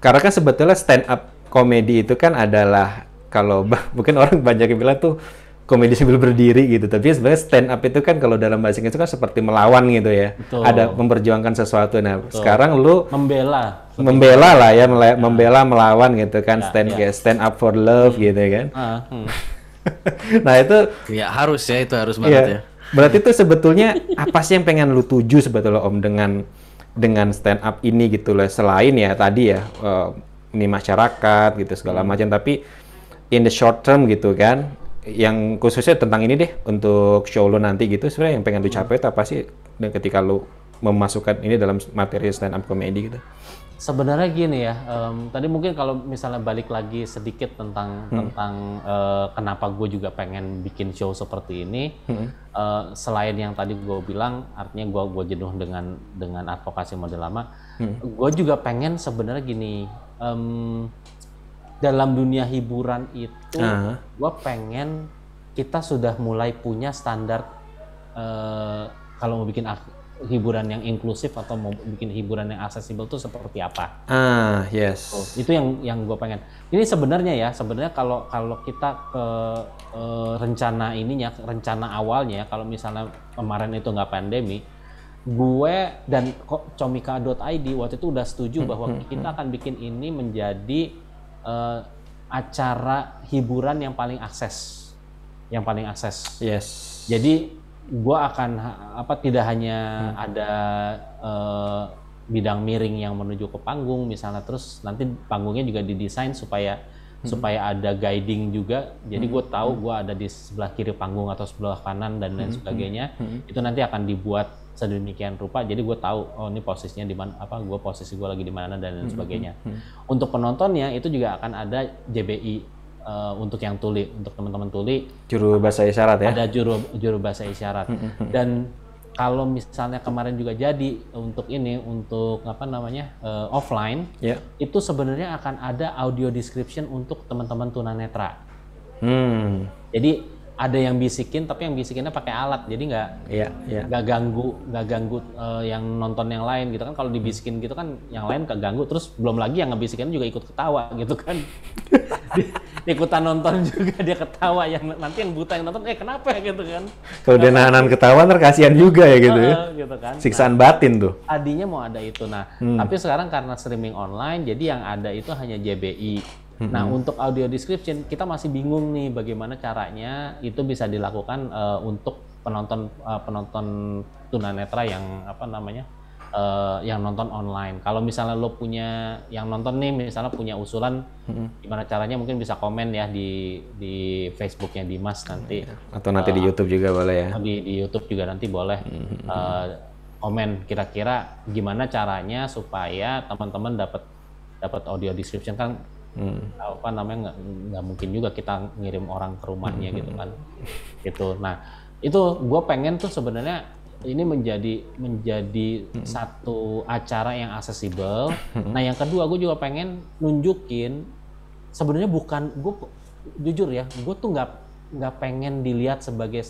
S1: karena kan sebetulnya stand up komedi itu kan adalah kalau mungkin orang banyak yang bilang tuh komedi sambil berdiri gitu. Tapi sebenarnya stand up itu kan kalau dalam bahasa Inggris itu kan seperti melawan gitu ya. Betul. Ada memperjuangkan sesuatu. Nah, Betul. sekarang lu
S3: membela
S1: membela lah ya, ya, membela melawan gitu kan ya, stand ya. stand up for love hmm. gitu ya kan. Uh, hmm. nah, itu
S2: ya harus ya itu harus iya. banget ya. ya.
S1: Berarti itu sebetulnya apa sih yang pengen lu tuju sebetulnya Om dengan dengan stand up ini gitu loh selain ya tadi ya uh, ini masyarakat gitu segala macam tapi in the short term gitu kan yang khususnya tentang ini deh untuk show lu nanti gitu sebenarnya yang pengen lu capai itu apa sih dan ketika lu memasukkan ini dalam materi stand up comedy gitu
S3: sebenarnya gini ya um, tadi mungkin kalau misalnya balik lagi sedikit tentang hmm. tentang uh, kenapa gue juga pengen bikin show seperti ini hmm. uh, selain yang tadi gue bilang artinya gue gue jenuh dengan dengan advokasi model lama hmm. gue juga pengen sebenarnya gini um, dalam dunia hiburan itu uh ah. -huh. gue pengen kita sudah mulai punya standar uh, kalau mau bikin hiburan yang inklusif atau mau bikin hiburan yang aksesibel itu seperti apa?
S1: Ah yes. Oh, itu yang
S3: yang gue pengen. Ini sebenarnya ya sebenarnya kalau kalau kita ke uh, rencana ininya rencana awalnya kalau misalnya kemarin itu nggak pandemi, gue dan comika.id waktu itu udah setuju hmm, bahwa hmm, kita hmm. akan bikin ini menjadi uh, acara hiburan yang paling akses, yang paling akses. Yes. Jadi gue akan apa tidak hanya hmm. ada uh, bidang miring yang menuju ke panggung misalnya terus nanti panggungnya juga didesain supaya hmm. supaya ada guiding juga jadi hmm. gue tahu hmm. gue ada di sebelah kiri panggung atau sebelah kanan dan lain hmm. sebagainya hmm. hmm. itu nanti akan dibuat sedemikian rupa jadi gue tahu oh ini posisinya di mana apa gue posisi gue lagi di mana dan lain sebagainya hmm. Hmm. untuk penontonnya itu juga akan ada JBI uh, untuk yang tuli, untuk teman-teman tuli. Juru bahasa isyarat ya? Ada juru juru bahasa isyarat. Dan kalau misalnya kemarin juga jadi untuk ini untuk apa namanya uh, offline, yeah. itu sebenarnya akan ada audio description untuk teman-teman tunanetra.
S1: Hmm.
S3: Jadi ada yang bisikin tapi yang bisikinnya pakai alat jadi nggak ya, ya. nggak ganggu nggak ganggu uh, yang nonton yang lain gitu kan kalau dibisikin gitu kan yang lain keganggu terus belum lagi yang ngebisikin juga ikut ketawa gitu kan ikutan nonton juga dia ketawa yang nanti yang buta yang nonton eh kenapa ya? gitu kan
S1: kalau dia nahanan ketawa terkasihan juga ya gitu ya eh, gitu kan siksaan batin tuh
S3: nah, adinya mau ada itu nah hmm. tapi sekarang karena streaming online jadi yang ada itu hanya JBI Hmm. Nah, untuk audio description kita masih bingung nih bagaimana caranya itu bisa dilakukan uh, untuk penonton uh, penonton tunanetra yang apa namanya? Uh, yang nonton online. Kalau misalnya lo punya yang nonton nih, misalnya punya usulan, hmm. gimana caranya mungkin bisa komen ya di di Facebooknya Dimas nanti. Iya. Atau nanti uh, di
S1: YouTube juga boleh ya. Di,
S3: di YouTube juga nanti boleh. Hmm. Uh, komen kira-kira gimana caranya supaya teman-teman dapat dapat audio description kan hmm. apa namanya nggak mungkin juga kita ngirim orang ke rumahnya hmm. gitu kan gitu nah itu gue pengen tuh sebenarnya ini menjadi menjadi hmm. satu acara yang aksesibel hmm. nah yang kedua gue juga pengen nunjukin sebenarnya bukan gue jujur ya gue tuh nggak nggak pengen dilihat sebagai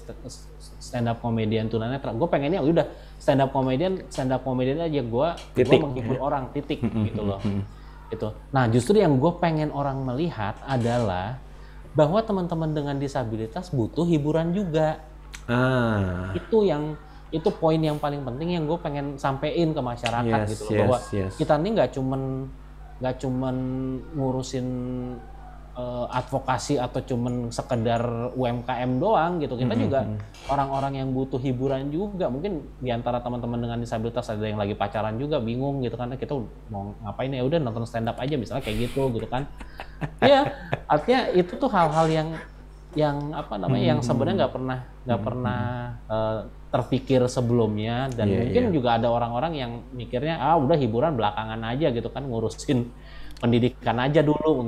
S3: stand up komedian tunanetra gue pengennya oh, udah stand up komedian stand up komedian aja gue gue menghibur orang titik hmm, hmm, gitu hmm, loh itu. Nah, justru yang gue pengen orang melihat adalah bahwa teman-teman dengan disabilitas butuh hiburan juga.
S1: Ah.
S3: Itu yang itu poin yang paling penting yang gue pengen sampein ke masyarakat yes, gitu loh yes, bahwa yes. kita ini nggak cuman nggak cuman ngurusin Eh, advokasi atau cuman sekedar UMKM doang gitu. Kita hmm, juga hmm, hmm. orang-orang yang butuh hiburan juga. Mungkin diantara teman-teman dengan disabilitas ada yang lagi pacaran juga bingung gitu kan kita mau ngapain ya udah nonton stand up aja misalnya kayak gitu gitu kan. Iya, artinya itu tuh hal-hal yang yang apa namanya hmm. yang sebenarnya nggak pernah nggak hmm. pernah uh, terpikir sebelumnya dan yeah, mungkin yeah. juga ada orang-orang yang mikirnya ah udah hiburan belakangan aja gitu kan ngurusin pendidikan aja dulu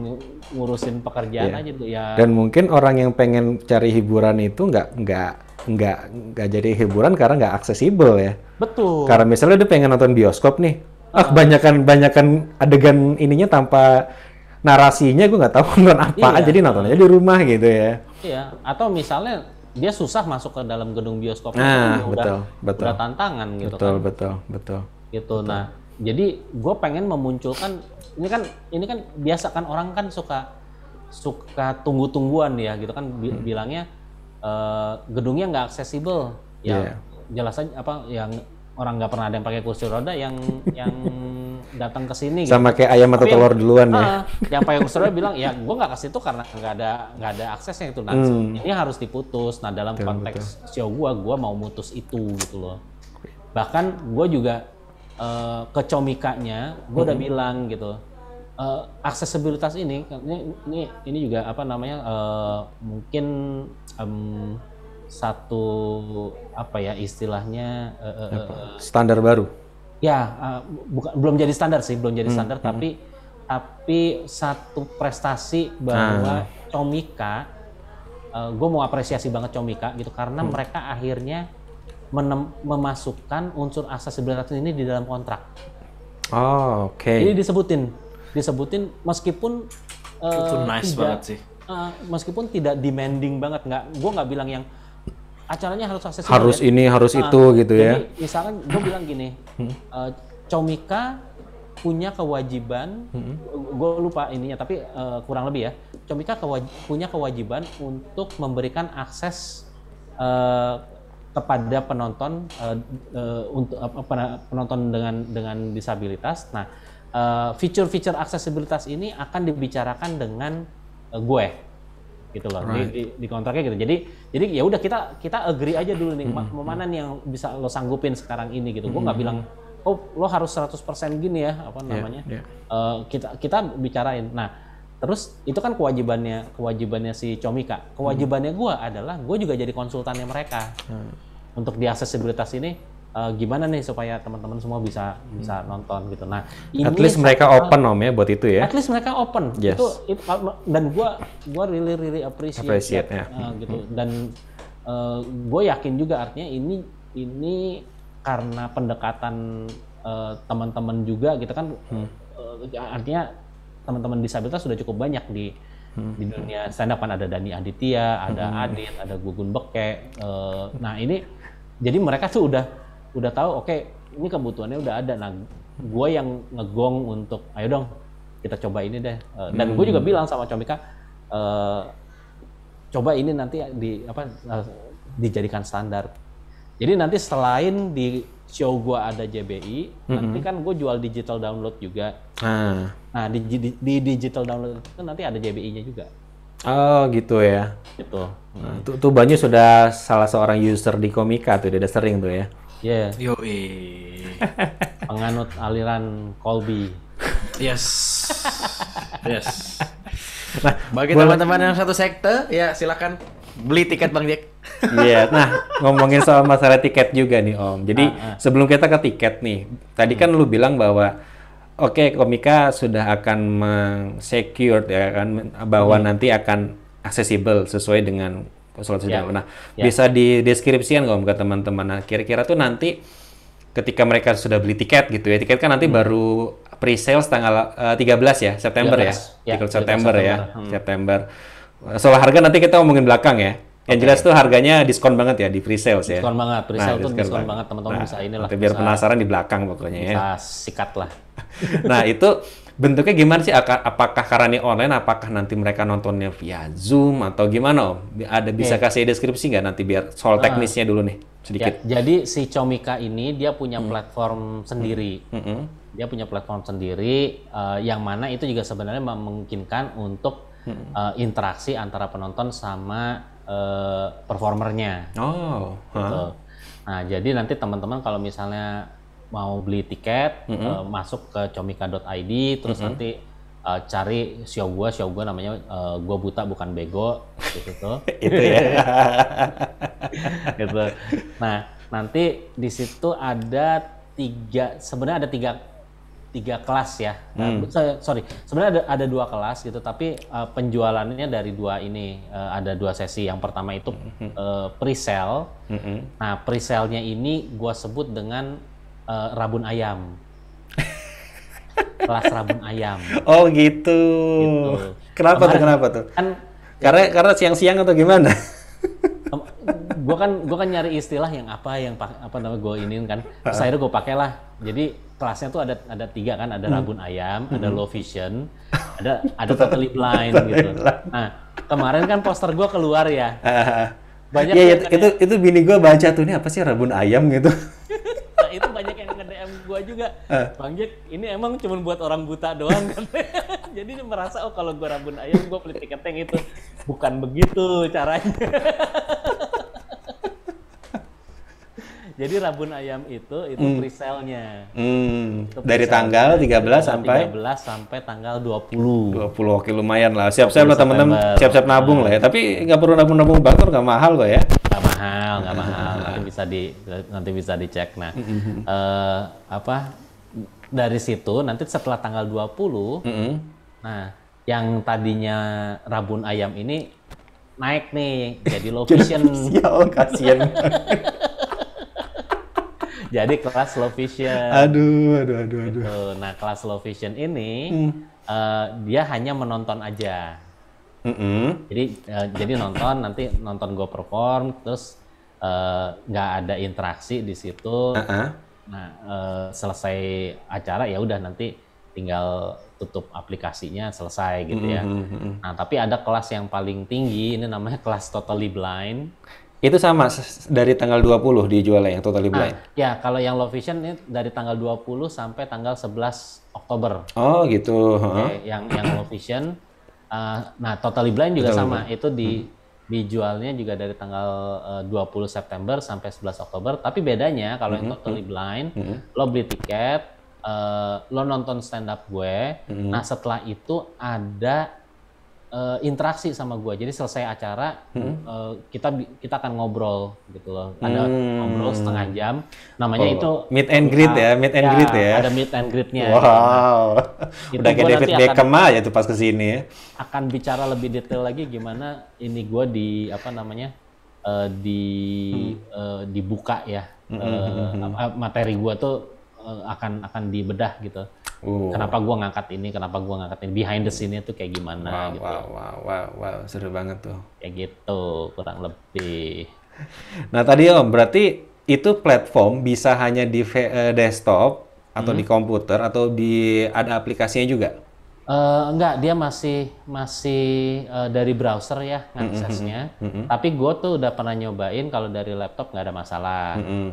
S3: ngurusin pekerjaan yeah. aja tuh ya dan
S1: mungkin orang yang pengen cari hiburan itu nggak nggak nggak nggak jadi hiburan karena nggak aksesibel ya
S3: betul karena
S1: misalnya dia pengen nonton bioskop nih ah uh. kebanyakan banyakan adegan ininya tanpa narasinya gue nggak tahu nonton apa yeah. jadi nonton aja di rumah gitu ya
S3: iya atau misalnya dia susah masuk ke dalam gedung bioskop nah, betul, udah betul. udah tantangan gitu betul, kan betul
S1: betul betul
S3: gitu betul. nah jadi gue pengen memunculkan ini kan ini kan biasa kan orang kan suka suka tunggu-tungguan ya gitu kan bi hmm. bilangnya uh, gedungnya nggak aksesibel ya yeah. jelas aja apa yang orang nggak pernah ada yang pakai kursi roda yang yang datang ke sini gitu. sama gitu. kayak ayam atau telur duluan ya ah, yang pakai kursi roda bilang ya gue nggak kasih itu karena nggak ada nggak ada aksesnya itu nah hmm. ini harus diputus nah dalam betul, konteks betul. show gue gue mau mutus itu gitu loh bahkan gue juga uh, kecomikanya gue udah hmm. bilang gitu uh, aksesibilitas ini ini ini juga apa namanya uh, mungkin um, satu apa ya istilahnya uh, uh,
S1: standar baru ya
S3: uh, bukan belum jadi standar sih belum jadi standar hmm, tapi tapi satu prestasi bahwa ah. Comika uh, gue mau apresiasi banget Comika gitu karena hmm. mereka akhirnya memasukkan unsur asas sebenarnya ini di dalam kontrak. Oh, oke. Okay. Jadi disebutin, disebutin meskipun uh, nice tidak, banget sih. Uh, meskipun tidak demanding banget, nggak, gue nggak bilang yang acaranya harus aksesibel. Ya. Harus ya. ini, harus uh, itu gitu ya. jadi, ya. Misalkan gue bilang gini, uh, Comika punya kewajiban, hmm. gue lupa ininya, tapi uh, kurang lebih ya. Comika kewaj punya kewajiban untuk memberikan akses uh, kepada penonton uh, uh, untuk uh, penonton dengan dengan disabilitas. Nah, eh, fitur-fitur uh, aksesibilitas ini akan dibicarakan dengan uh, gue gitu loh right. di, di, di kontraknya gitu. Jadi jadi ya udah kita kita agree aja dulu nih mm -hmm. mana yang bisa lo sanggupin sekarang ini gitu. Mm -hmm. Gue nggak bilang hmm. oh lo harus 100% gini ya apa iya, namanya. Yeah, iya. yeah. Uh, kita kita bicarain. Nah, Terus itu kan kewajibannya kewajibannya si Comika. Kewajibannya hmm. gue adalah gue juga jadi konsultannya mereka
S1: hmm.
S3: untuk di aksesibilitas ini uh, gimana nih supaya teman-teman semua bisa hmm. bisa nonton gitu. Nah, ini at least mereka sama, open
S1: om ya buat itu ya. At least mereka open. Yes. Itu
S3: it, dan gue gue really really appreciate, appreciate that, ya. uh, gitu. Dan uh, eh, gue yakin juga artinya ini ini karena pendekatan teman-teman juga gitu kan hmm. uh, artinya teman-teman disabilitas sudah cukup banyak di hmm. di dunia stand up ada Dani Aditya, ada hmm. Adit, ada Gugun Beke. Uh, nah ini jadi mereka tuh udah udah tahu oke okay, ini kebutuhannya udah ada. Nah gue yang ngegong untuk ayo dong kita coba ini deh. Uh, dan gue juga hmm. bilang sama Comika uh, coba ini nanti di apa uh, dijadikan standar. Jadi nanti selain di show gue ada JBI, mm-hmm. nanti kan gue jual digital download juga. Ah. Nah di, di, di digital download itu nanti ada JBI-nya juga.
S1: Oh gitu ya. Gitu. Nah, tuh, tuh Banyu sudah salah seorang user di Komika tuh, dia udah sering tuh ya.
S4: Iya.
S3: Yeah. Yoi. Penganut aliran Colby. Yes. yes. Nah,
S1: bagi teman-teman yang
S2: satu sekte, ya silakan
S1: beli tiket Bang Jack. Iya. yeah. Nah, ngomongin soal masalah tiket juga nih, Om. Jadi uh, uh. sebelum kita ke tiket nih, tadi kan lu bilang bahwa oke, okay, Komika sudah akan secure ya kan bahwa hmm. nanti akan accessible sesuai dengan surat yeah. Nah, yeah. bisa deskripsikan nggak Om ke teman-teman? Nah, kira-kira tuh nanti ketika mereka sudah beli tiket gitu ya. Tiket kan nanti hmm. baru pre-sales tanggal uh, eh, 13 ya, September 13. ya. ya 13 September, ya, September ya, hmm. September. Soal harga nanti kita ngomongin belakang ya. Yang okay. jelas tuh harganya diskon banget ya di pre-sales ya. Diskon banget, nah, pre-sale nah, tuh diskon, diskon banget teman-teman nah, bisa inilah. Biar bisa, penasaran di belakang pokoknya bisa ya. Bisa sikat lah. nah itu bentuknya gimana sih? Apakah karena ini online, apakah nanti mereka nontonnya via Zoom atau gimana Ada bisa okay. kasih deskripsi nggak nanti biar soal ah. teknisnya dulu nih sedikit. Ya, jadi si Comika ini dia punya hmm. platform
S3: sendiri. Hmm. Hmm. hmm. Dia punya platform sendiri uh, yang mana itu juga sebenarnya memungkinkan untuk hmm. Eh, interaksi antara penonton sama uh, performernya. Oh. Gitu. Nah jadi nanti teman-teman kalau misalnya mau beli tiket mm -hmm. uh, masuk ke comika.id terus mm -hmm. nanti uh, cari show gua show gua namanya uh, gua buta bukan bego gitu tuh itu ya gitu nah nanti di situ ada tiga sebenarnya ada tiga tiga kelas ya. Hmm. Uh, sorry, sebenarnya ada, ada dua kelas gitu, tapi uh, penjualannya dari dua ini uh, ada dua sesi. Yang pertama itu uh, pre-sale. Hmm. Nah, pre-sale-nya ini gue sebut dengan uh, rabun
S1: ayam. kelas rabun ayam. Oh gitu. gitu. Kenapa Kemarin, tuh? Kenapa tuh? Kan karena ya, karena siang-siang atau gimana?
S3: gue kan gue kan nyari istilah yang apa yang apa namanya gue ini kan. saya gue pakailah. Jadi kelasnya tuh ada ada tiga kan, ada hmm. rabun hmm. ayam, hmm. ada low vision, ada ada totally blind gitu. Nah kemarin kan poster gue keluar ya.
S1: Iya, iya. Banyak ya, ya, itu, itu itu bini gue baca tuh ini apa sih rabun ayam gitu. nah, itu banyak yang nge DM gue juga. Eh. Bang
S3: Jack, ini emang cuma buat orang buta doang kan. Jadi merasa oh kalau gue rabun ayam gue beli tiket yang itu.
S1: Bukan begitu caranya.
S3: Jadi rabun ayam itu itu mm. pre-sale-nya. Mm. Pre Dari
S1: tanggal 13 sampai 13 sampai
S3: tanggal 20.
S1: 20 oke lumayan lah. Siap-siap lah teman-teman, siap-siap nabung lah ya. Tapi nggak perlu nabung-nabung banget, nggak mahal kok ya. Nggak mahal, nggak mahal.
S3: Nanti bisa di nanti bisa dicek. Nah, mm apa dari situ nanti setelah tanggal 20 mm -hmm. nah yang tadinya rabun ayam ini naik nih jadi low vision. ya, oh, kasihan. Jadi kelas slow vision. Aduh,
S4: aduh, aduh, aduh.
S3: Gitu. Nah, kelas slow vision ini hmm. uh, dia hanya menonton aja. Mm -hmm. Jadi uh, jadi nonton nanti nonton gue perform terus eh, nggak uh, ada interaksi di situ. Uh -huh. Nah, uh, selesai acara ya udah nanti tinggal tutup aplikasinya selesai gitu ya. Mm -hmm. Nah, tapi ada kelas yang paling tinggi ini namanya kelas totally blind itu
S1: sama dari tanggal 20 dijualnya yang totally ah, blind. Ah,
S3: ya, kalau yang low vision ini dari tanggal 20 sampai tanggal 11 Oktober.
S1: Oh, gitu. Okay, yang
S3: yang low vision uh, nah totally blind juga totally sama. Blind. Itu di hmm. dijualnya juga dari tanggal eh, uh, 20 September sampai 11 Oktober, tapi bedanya kalau mm -hmm. yang totally hmm. blind mm -hmm. lo beli tiket uh, lo nonton stand up gue. Mm -hmm. Nah, setelah itu ada uh, interaksi sama gue. Jadi selesai acara hmm. uh, kita kita akan
S1: ngobrol gitu loh. Ada hmm. ngobrol setengah jam. Namanya oh, itu meet and greet ya, meet and ya, greet ya. Ada meet and greetnya. Wow. Ya. Nah, Udah kayak David Beckham aja tuh pas kesini ya.
S3: Akan bicara lebih detail lagi gimana ini gue di apa namanya uh, di hmm. uh, dibuka ya hmm, hmm, hmm, materi gue tuh uh, akan akan dibedah gitu. Uh. Kenapa gue ngangkat ini? Kenapa gue ngangkat ini? Behind the scene itu kayak gimana?
S1: Wow, gitu. wow, wow, wow, wow, seru banget tuh. Kayak gitu, kurang lebih. Nah tadi om, berarti itu platform bisa hanya di eh, desktop atau hmm. di komputer atau di ada aplikasinya juga?
S3: Uh, enggak, dia masih masih uh, dari browser ya aksesnya. Mm -hmm. Tapi gue tuh udah pernah nyobain kalau dari laptop nggak ada masalah. Mm -hmm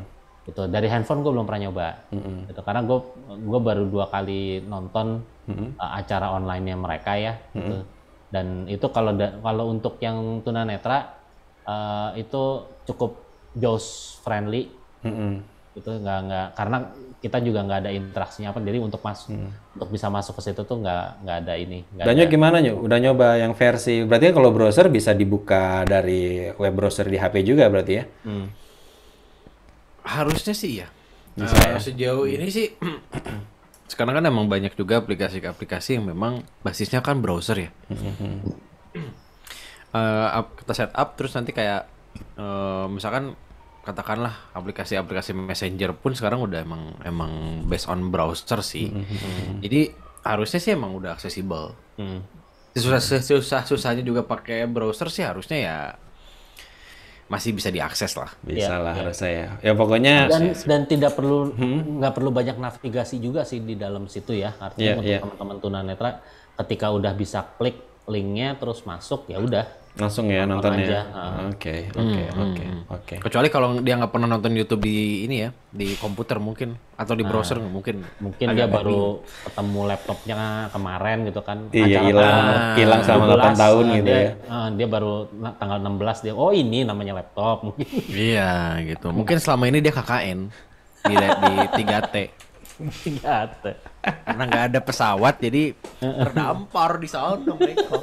S3: gitu dari handphone gue belum pernah nyoba mm -hmm. gitu karena gue gue baru dua kali nonton mm -hmm. acara online-nya mereka ya mm -hmm. gitu. dan itu kalau kalau untuk yang tunanetra uh, itu cukup jos friendly mm -hmm. itu nggak nggak karena kita juga nggak ada interaksinya apa jadi untuk masuk hmm. untuk bisa masuk ke situ tuh nggak nggak ada ini gak nyoba gimana
S1: nyu udah nyoba yang versi berarti kalau browser bisa dibuka dari web browser di HP juga berarti ya
S4: hmm
S2: harusnya sih ya nah, sejauh ini sih sekarang kan emang banyak juga aplikasi-aplikasi yang memang basisnya kan browser ya uh, kita setup terus nanti kayak uh, misalkan katakanlah aplikasi-aplikasi messenger pun sekarang udah emang emang based on browser sih mm-hmm. jadi harusnya sih emang udah aksesibel mm. susah susah susahnya juga pakai browser sih harusnya ya masih bisa
S1: diakses lah. Bisa iya, iya. ya, lah ya. rasanya. Ya pokoknya dan,
S3: dan tidak perlu hmm? nggak hmm? perlu banyak navigasi juga sih di dalam situ ya. Artinya ya, untuk ya. teman-teman tunanetra ketika udah bisa klik linknya terus masuk ya udah langsung ya nontonnya. Ah, ah. oke hmm. oke hmm. oke
S4: oke kecuali
S2: kalau dia nggak pernah nonton YouTube di ini ya
S3: di komputer mungkin atau di nah, browser mungkin
S4: mungkin dia baru
S3: ini. ketemu laptopnya kemarin gitu kan
S4: iya hilang
S1: hilang selama 8 tahun ah, gitu dia, gitu
S3: ya dia baru tanggal 16 dia oh ini namanya laptop mungkin
S2: iya gitu mungkin
S3: selama ini dia KKN
S4: di
S2: di 3T karena nggak ada pesawat jadi terdampar di sana mereka.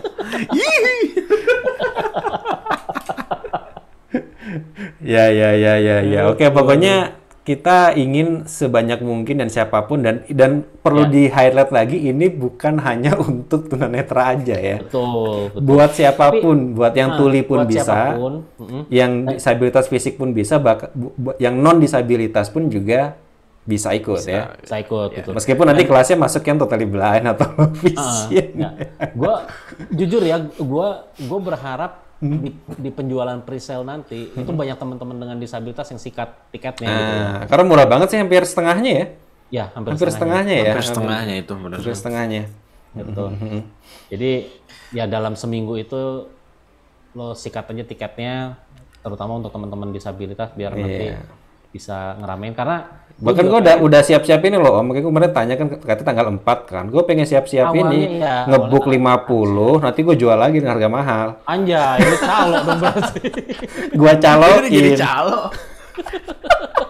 S1: ya ya ya ya ya. Oke pokoknya kita ingin sebanyak mungkin dan siapapun dan dan perlu ya. di highlight lagi ini bukan hanya untuk tunanetra aja ya. Betul. betul. Buat siapapun, Tapi, buat yang nah, tuli pun bisa, siapapun. yang eh. disabilitas fisik pun bisa, yang non disabilitas pun juga bisa ikut bisa, ya. Iya. Bisa ikut ya. gitu. Meskipun nanti kelasnya masuk yang totally blind atau vision. Uh, ya.
S3: Gua jujur ya, gua gua berharap hmm. di, di penjualan presale nanti hmm. itu banyak teman-teman dengan disabilitas yang sikat tiketnya gitu. Ya. Ah, karena murah
S1: banget sih hampir setengahnya ya. Ya, hampir, hampir setengahnya, setengahnya ya. Hampir setengahnya itu benar. Hampir setengahnya. Gitu. Jadi
S3: ya dalam seminggu itu lo sikat aja tiketnya terutama untuk teman-teman
S1: disabilitas biar yeah. nanti bisa ngeramein karena
S3: bahkan iya. gue udah udah
S1: siap ini loh om makanya kemarin tanya kan kata tanggal 4 kan gue pengen siap-siap ini ya, ngebuk 50
S4: anjay.
S1: nanti gue jual lagi dengan harga mahal
S4: anjay
S3: ini calo dong berarti
S1: gue calokin calo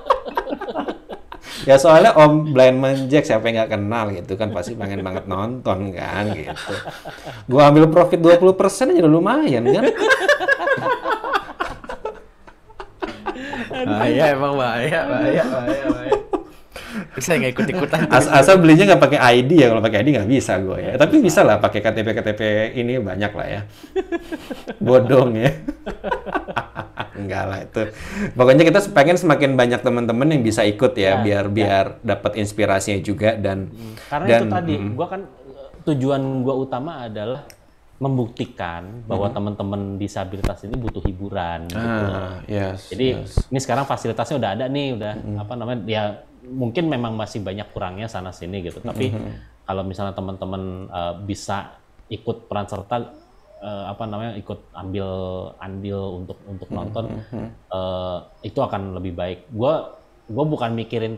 S1: ya soalnya Om Blind man Jack siapa yang gak kenal gitu kan pasti pengen banget nonton kan gitu. gue ambil profit 20% aja lumayan kan. bahaya emang bahaya bahaya
S4: bahaya,
S1: bisa nggak ikut ikutan As asal belinya nggak pakai ID ya kalau pakai ID nggak bisa gue ya tapi bisa lah pakai KTP KTP ini banyak lah ya bodong ya enggak lah itu pokoknya kita pengen semakin banyak teman-teman yang bisa ikut ya, ya biar ya. biar dapat inspirasinya juga dan hmm.
S4: karena dan, itu tadi hmm.
S1: gue kan eh, tujuan gue utama adalah
S3: membuktikan bahwa hmm. teman-teman disabilitas ini butuh hiburan ah, gitu. Yes, Jadi yes. ini sekarang fasilitasnya udah ada nih, udah hmm. apa namanya? Ya mungkin memang masih banyak kurangnya sana sini gitu. Tapi hmm. kalau misalnya teman-teman uh, bisa ikut peran serta uh, apa namanya ikut ambil andil untuk untuk mhm, nonton hmm. uh, itu akan lebih baik. Gue gue bukan mikirin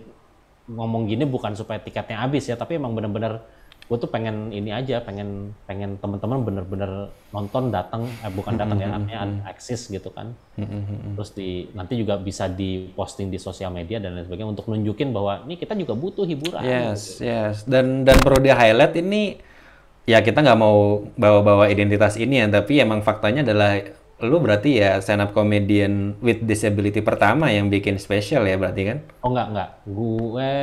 S3: ngomong gini bukan supaya tiketnya habis ya, tapi emang benar-benar gue tuh pengen ini aja pengen pengen teman-teman bener-bener nonton datang eh, bukan datang mm-hmm. ya artinya eksis akses gitu kan mm-hmm. terus di nanti juga bisa diposting di sosial media dan lain sebagainya untuk nunjukin bahwa ini kita juga butuh hiburan yes gitu.
S1: yes dan dan perlu di highlight ini ya kita nggak mau bawa-bawa identitas ini ya tapi emang faktanya adalah lu berarti ya stand up comedian with disability pertama yang bikin spesial ya berarti kan oh nggak nggak
S3: gue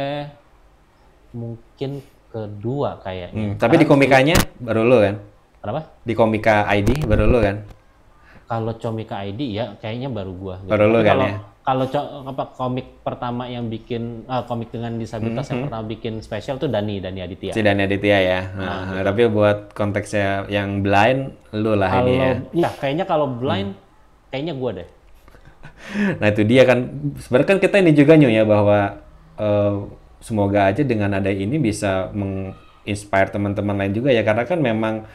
S3: mungkin kedua kayaknya. Hmm, tapi di komikanya
S1: baru lo kan? Kenapa? Di komika ID baru lo kan?
S3: Kalau komika ID ya kayaknya baru gua. Baru lo kan ya? Kalau apa komik pertama yang bikin uh, komik dengan disabilitas mm -hmm. yang hmm. pertama bikin spesial tuh Dani Dani Aditya. Si
S1: Dani Aditya ya. Nah, nah, gitu. Tapi buat konteksnya yang blind lu lah kalo, ini ya.
S3: nah kayaknya kalau hmm. blind hmm. kayaknya gua deh.
S1: nah itu dia kan sebenarnya kan kita ini juga nyu ya bahwa uh, semoga aja dengan ada ini bisa menginspire teman-teman lain juga ya karena kan memang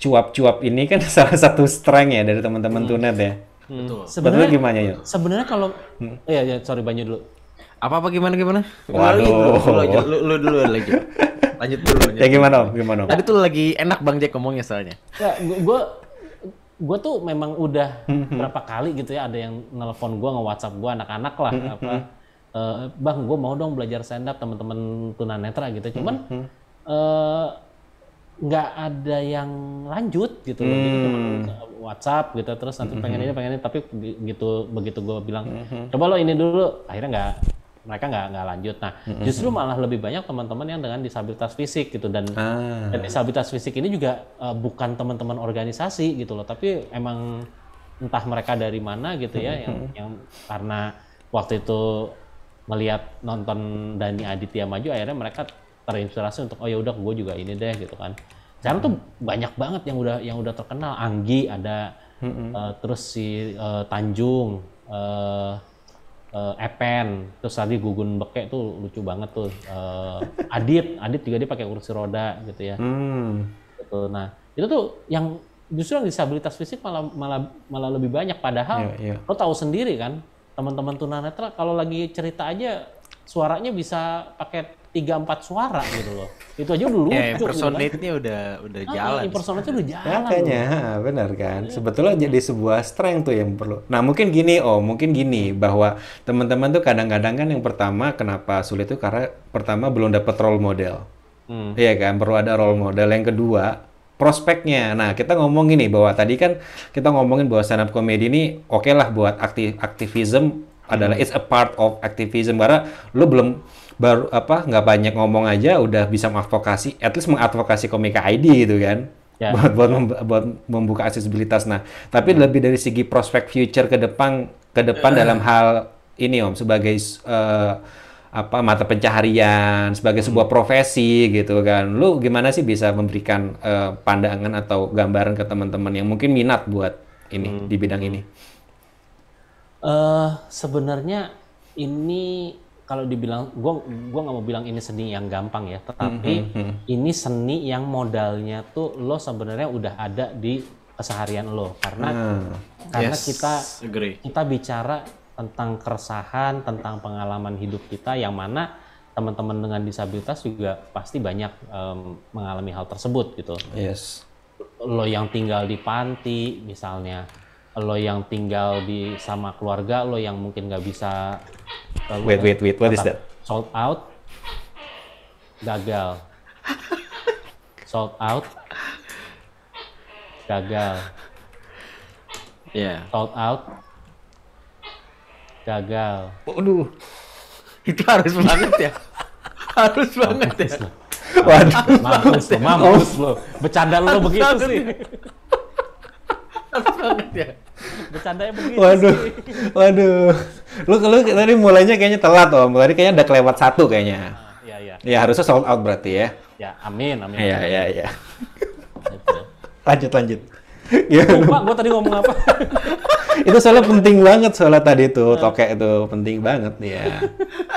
S1: cuap-cuap ini kan salah satu strength ya dari teman-teman hmm. tunet ya. Hmm. Betul. Sebenarnya gimana ya?
S3: Sebenarnya
S2: kalau hmm. ya, ya sorry Banyu dulu. Apa apa gimana gimana? Waduh. Lu, lu, lu dulu lagi. Lanjut dulu. Lanjut. Ya gimana om? Gimana om? Tadi tuh lagi enak Bang Jack ngomongnya soalnya.
S3: Ya, gua gue tuh memang udah hmm, hmm. berapa kali gitu ya ada yang nelpon gue nge WhatsApp gue anak-anak lah hmm, apa uh, bang gue mau dong belajar stand up teman-teman tunanetra gitu cuman hmm, hmm. Eh, nggak hmm. uh, gak ada yang lanjut gitu, gitu. hmm. gitu WhatsApp gitu terus nanti hmm, pengen ini pengen ini tapi gitu begitu gue bilang coba lo ini dulu akhirnya nggak mereka nggak nggak lanjut. Nah, justru malah lebih banyak teman-teman yang dengan disabilitas fisik gitu dan, ah. dan disabilitas fisik ini juga uh, bukan teman-teman organisasi gitu loh, tapi emang entah mereka dari mana gitu ya yang yang karena waktu itu melihat nonton Dani Aditya maju akhirnya mereka terinspirasi untuk oh ya udah gue juga ini deh gitu kan sekarang tuh hmm. banyak banget yang udah yang udah terkenal Anggi ada hmm uh, terus si uh, Tanjung uh, uh, Epen terus tadi Gugun Beke tuh lucu banget tuh uh, Adit Adit juga dia pakai kursi roda gitu ya hmm. gitu nah itu tuh yang justru yang disabilitas fisik malah malah malah lebih banyak padahal yeah, yeah. lo tahu sendiri kan teman-teman tunanetra kalau lagi cerita aja suaranya bisa pakai tiga empat suara gitu
S1: loh itu aja dulu ya, gitu kan. impersonate-nya
S2: udah udah ah, jalan
S3: impersonate udah jalan
S1: makanya benar kan sebetulnya jadi sebuah strength tuh yang perlu nah mungkin gini oh mungkin gini bahwa teman-teman tuh kadang-kadang kan yang pertama kenapa sulit tuh karena pertama belum dapat role model hmm. Iya hmm. kan perlu ada role model yang kedua prospeknya. Nah, kita ngomong ini bahwa tadi kan kita ngomongin bahwa stand up comedy ini oke okay lah buat aktif aktivism adalah hmm. it's a part of activism karena lu belum baru apa nggak banyak ngomong aja udah bisa mengadvokasi at least mengadvokasi komika ID gitu kan yeah. buat buat, mem, buat membuka aksesibilitas nah tapi yeah. Hmm. lebih dari segi prospek future ke depan ke depan uh. dalam hal ini om sebagai uh, apa mata pencaharian sebagai hmm. sebuah profesi gitu kan. Lu gimana sih bisa memberikan uh, pandangan atau gambaran ke teman-teman yang mungkin minat buat ini hmm. di bidang ini?
S4: Uh,
S3: sebenarnya ini kalau dibilang gua gua nggak mau bilang ini seni yang gampang ya, tetapi hmm, -hmm. hmm. ini seni yang modalnya tuh lo sebenarnya udah ada di keseharian lo karena hmm. karena yes. kita Agree. kita bicara tentang keresahan, tentang pengalaman hidup kita yang mana teman-teman dengan disabilitas juga pasti banyak um, mengalami hal tersebut gitu. Yes. Lo yang tinggal di panti misalnya, lo yang tinggal di sama keluarga, lo yang mungkin nggak bisa. Uh, wait, wait, wait, what is that? Sold out, gagal. Sold out, gagal. Yeah. Sold out, Gagal. Waduh. Itu harus banget ya. harus banget ya. Waduh. Mampus lo, mampus lo. Bercanda lo begitu sih. Ya? harus banget ya. Bercandanya begitu Waduh. Sih.
S1: Waduh. lo lu tadi mulainya kayaknya telat loh. Tadi kayaknya udah kelewat satu kayaknya. Ah, iya, iya. Ya harusnya sold out berarti ya. Ya, amin, amin. Iya, iya, iya. Gitu. lanjut, lanjut. Lupa gue tadi ngomong apa. itu soalnya penting banget soalnya tadi tuh tokek itu penting banget ya.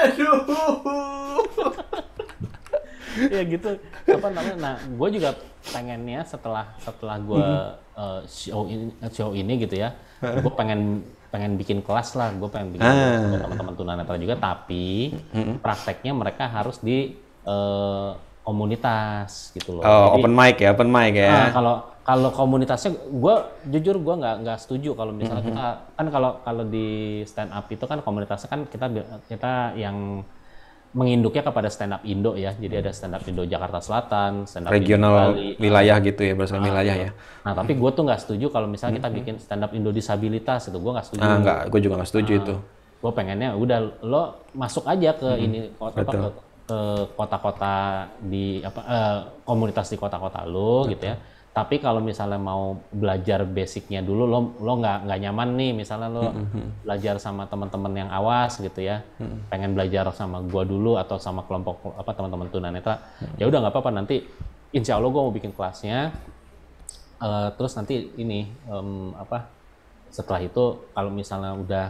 S4: Aduh.
S3: ya gitu apa namanya nah gue juga pengennya setelah setelah gue mm-hmm. uh, show ini show ini gitu ya gue pengen pengen bikin kelas lah gue pengen bikin ah. teman-teman tunanetra juga tapi mm-hmm. prakteknya mereka harus di uh, komunitas gitu loh. Oh, Jadi, open mic ya, open mic ya. Nah, kalau kalau komunitasnya gue jujur gue nggak nggak setuju kalau misalnya mm -hmm. kita kan kalau kalau di stand up itu kan komunitasnya kan kita kita yang menginduknya kepada stand up Indo ya. Jadi mhm. ada stand up Indo Jakarta Selatan, stand up regional Indo Bali, nah. wilayah gitu ya, berdasarkan nah, wilayah gitu. ya. Nah, tapi gue tuh nggak setuju kalau misalnya kita mhm. bikin stand up Indo disabilitas itu gue nggak setuju. Ah, nggak, gue juga nggak setuju nah, itu. Gue pengennya udah lo masuk aja ke -hmm. ini apa, ke kota-kota di apa uh, komunitas di kota-kota lo gitu ya. Tapi kalau misalnya mau belajar basicnya dulu, lo lo nggak nggak nyaman nih, misalnya lo mm-hmm. belajar sama teman-teman yang awas gitu ya, mm-hmm. pengen belajar sama gua dulu atau sama kelompok apa teman-teman tunanetra, mm-hmm. ya udah nggak apa-apa nanti, insya Allah gua mau bikin kelasnya, uh, terus nanti ini um, apa setelah itu kalau misalnya udah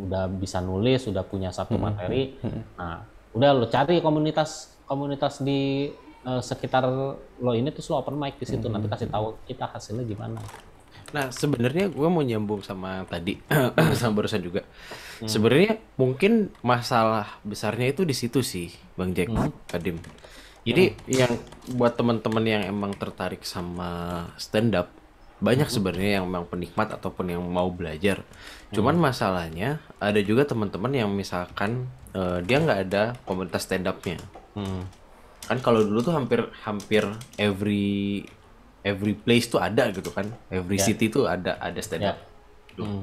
S3: udah bisa nulis, udah punya satu materi, mm-hmm. nah udah lo cari komunitas komunitas di uh, sekitar lo ini terus lo open mic di situ hmm. nanti kasih tahu kita hasilnya gimana
S2: nah sebenarnya gue mau nyambung sama tadi sama barusan juga hmm. sebenarnya mungkin masalah besarnya itu di situ sih bang Jack hmm. Kadim jadi hmm. yang buat teman-teman yang emang tertarik sama stand up banyak hmm. sebenarnya yang emang penikmat ataupun yang mau belajar. Hmm. Cuman hmm. masalahnya ada juga teman-teman yang misalkan uh, dia nggak ada komunitas stand upnya hmm. kan kalau dulu tuh hampir hampir every every place tuh ada gitu kan every yeah. city tuh ada ada stand up yeah. Gitu. hmm.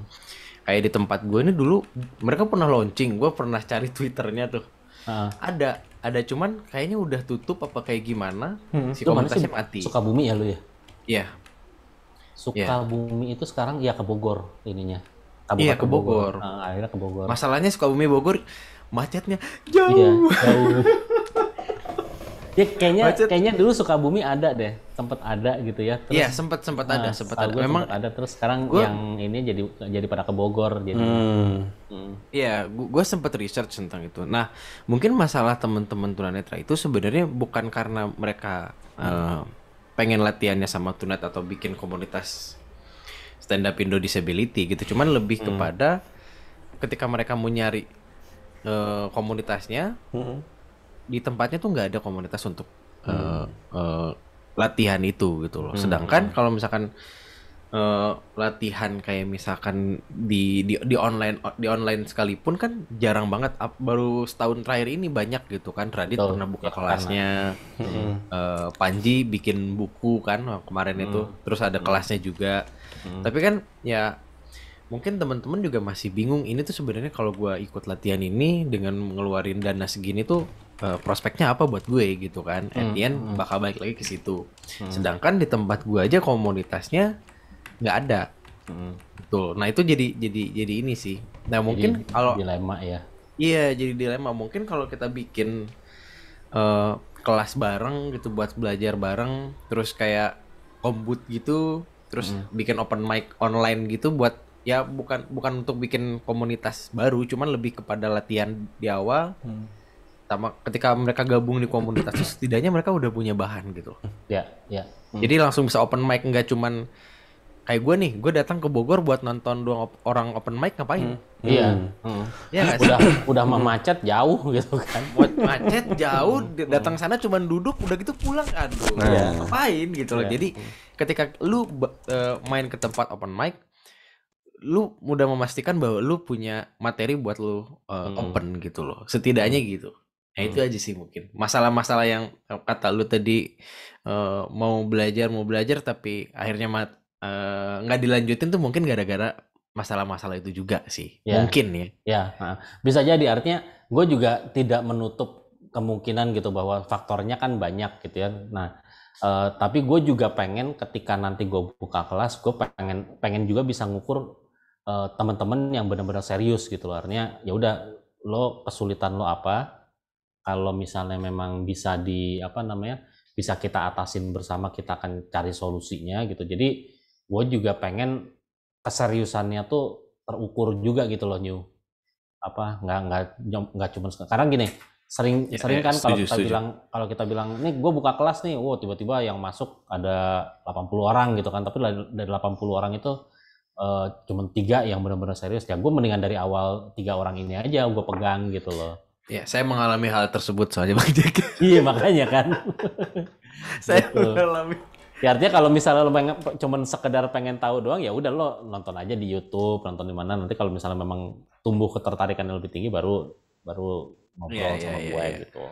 S2: kayak di tempat gue ini dulu mereka pernah launching gue pernah cari twitternya tuh uh. ada ada cuman kayaknya udah
S3: tutup apa kayak gimana hmm. si komunitasnya mati suka bumi ya lu ya iya yeah. Sukabumi iya. yeah. itu sekarang ya ke Bogor ininya Iya iya, ke Bogor. Bogor. Nah, akhirnya ke
S2: Bogor. Masalahnya Sukabumi Bogor macetnya jauh. Iya, jauh.
S3: ya kayaknya Macet. kayaknya dulu Sukabumi ada deh, tempat ada gitu ya. Iya, sempat sempat nah,
S2: ada,
S4: ah, sempat ada. Memang sempet
S3: ada terus sekarang gua, yang ini jadi jadi pada ke Bogor
S2: jadi. Hmm. hmm. Iya, hmm. gue sempat research tentang itu. Nah, mungkin masalah teman-teman tunanetra itu sebenarnya bukan karena mereka hmm. uh, pengen latihannya sama tunat atau bikin komunitas stand up Indo disability gitu, cuman lebih hmm. kepada ketika mereka mau nyari uh, komunitasnya hmm. di tempatnya tuh nggak ada komunitas untuk uh, hmm. uh, latihan itu gitu loh. Hmm. Sedangkan kalau misalkan uh, latihan kayak misalkan di, di di online di online sekalipun kan jarang banget up, baru setahun terakhir ini banyak gitu kan Radit Betul. pernah buka ya, kelasnya hmm. uh, Panji bikin buku kan kemarin hmm. itu terus ada hmm. kelasnya juga hmm. tapi kan ya mungkin teman-teman juga masih bingung ini tuh sebenarnya kalau gue ikut latihan ini dengan ngeluarin dana segini tuh uh, prospeknya apa buat gue gitu kan hmm. at the end hmm. bakal balik lagi ke situ hmm. sedangkan di tempat gue aja komunitasnya nggak ada hmm. betul nah itu jadi jadi jadi ini sih nah jadi mungkin kalau dilema ya iya jadi dilema mungkin kalau kita bikin uh, kelas bareng gitu buat belajar bareng terus kayak kombut gitu terus hmm. bikin open mic online gitu buat ya bukan bukan untuk bikin komunitas baru cuman lebih kepada latihan di awal hmm. sama ketika mereka gabung di komunitas itu setidaknya mereka udah punya bahan gitu
S4: ya ya hmm.
S2: jadi langsung bisa open mic nggak cuman kayak gue nih gue datang ke Bogor buat nonton dua op orang open mic ngapain hmm. iya hmm.
S4: hmm. ya, ya udah
S3: udah mah macet jauh gitu kan
S2: macet jauh hmm. datang sana cuman duduk udah gitu pulang aduh nah, ya. ngapain gitu loh ya. jadi hmm. ketika lu uh, main ke tempat open mic lu mudah memastikan bahwa lu punya materi buat lu uh, hmm. open gitu loh setidaknya hmm. gitu nah itu hmm. aja sih mungkin masalah-masalah yang kata lu tadi uh, mau belajar mau belajar tapi akhirnya mat
S3: eh, nggak uh, dilanjutin tuh mungkin gara-gara masalah-masalah itu juga sih ya. mungkin ya ya bisa jadi artinya gue juga tidak menutup kemungkinan gitu bahwa faktornya kan banyak gitu ya nah Uh, tapi gue juga pengen ketika nanti gue buka kelas, gue pengen pengen juga bisa ngukur uh, teman-teman yang benar-benar serius gitu loh artinya ya udah lo kesulitan lo apa kalau misalnya memang bisa di apa namanya bisa kita atasin bersama kita akan cari solusinya gitu jadi gue juga pengen keseriusannya tuh terukur juga gitu loh new apa nggak nggak nggak cuma sekarang gini sering ya, sering ya, kan ya, kalau kita setuju. bilang kalau kita bilang nih gue buka kelas nih wow tiba-tiba yang masuk ada 80 orang gitu kan tapi dari 80 orang itu uh, cuman tiga yang benar-benar serius ya gue mendingan dari awal tiga orang ini aja gue pegang gitu loh ya saya mengalami hal tersebut soalnya bang
S4: Jack iya
S3: makanya kan saya gitu. mengalami ya artinya kalau misalnya lo pengen, cuman sekedar pengen tahu doang ya udah lo nonton aja di YouTube nonton di mana nanti kalau misalnya memang tumbuh ketertarikan yang lebih tinggi baru baru
S4: ngobrol yeah, sama yeah, gue yeah. Iya. gitu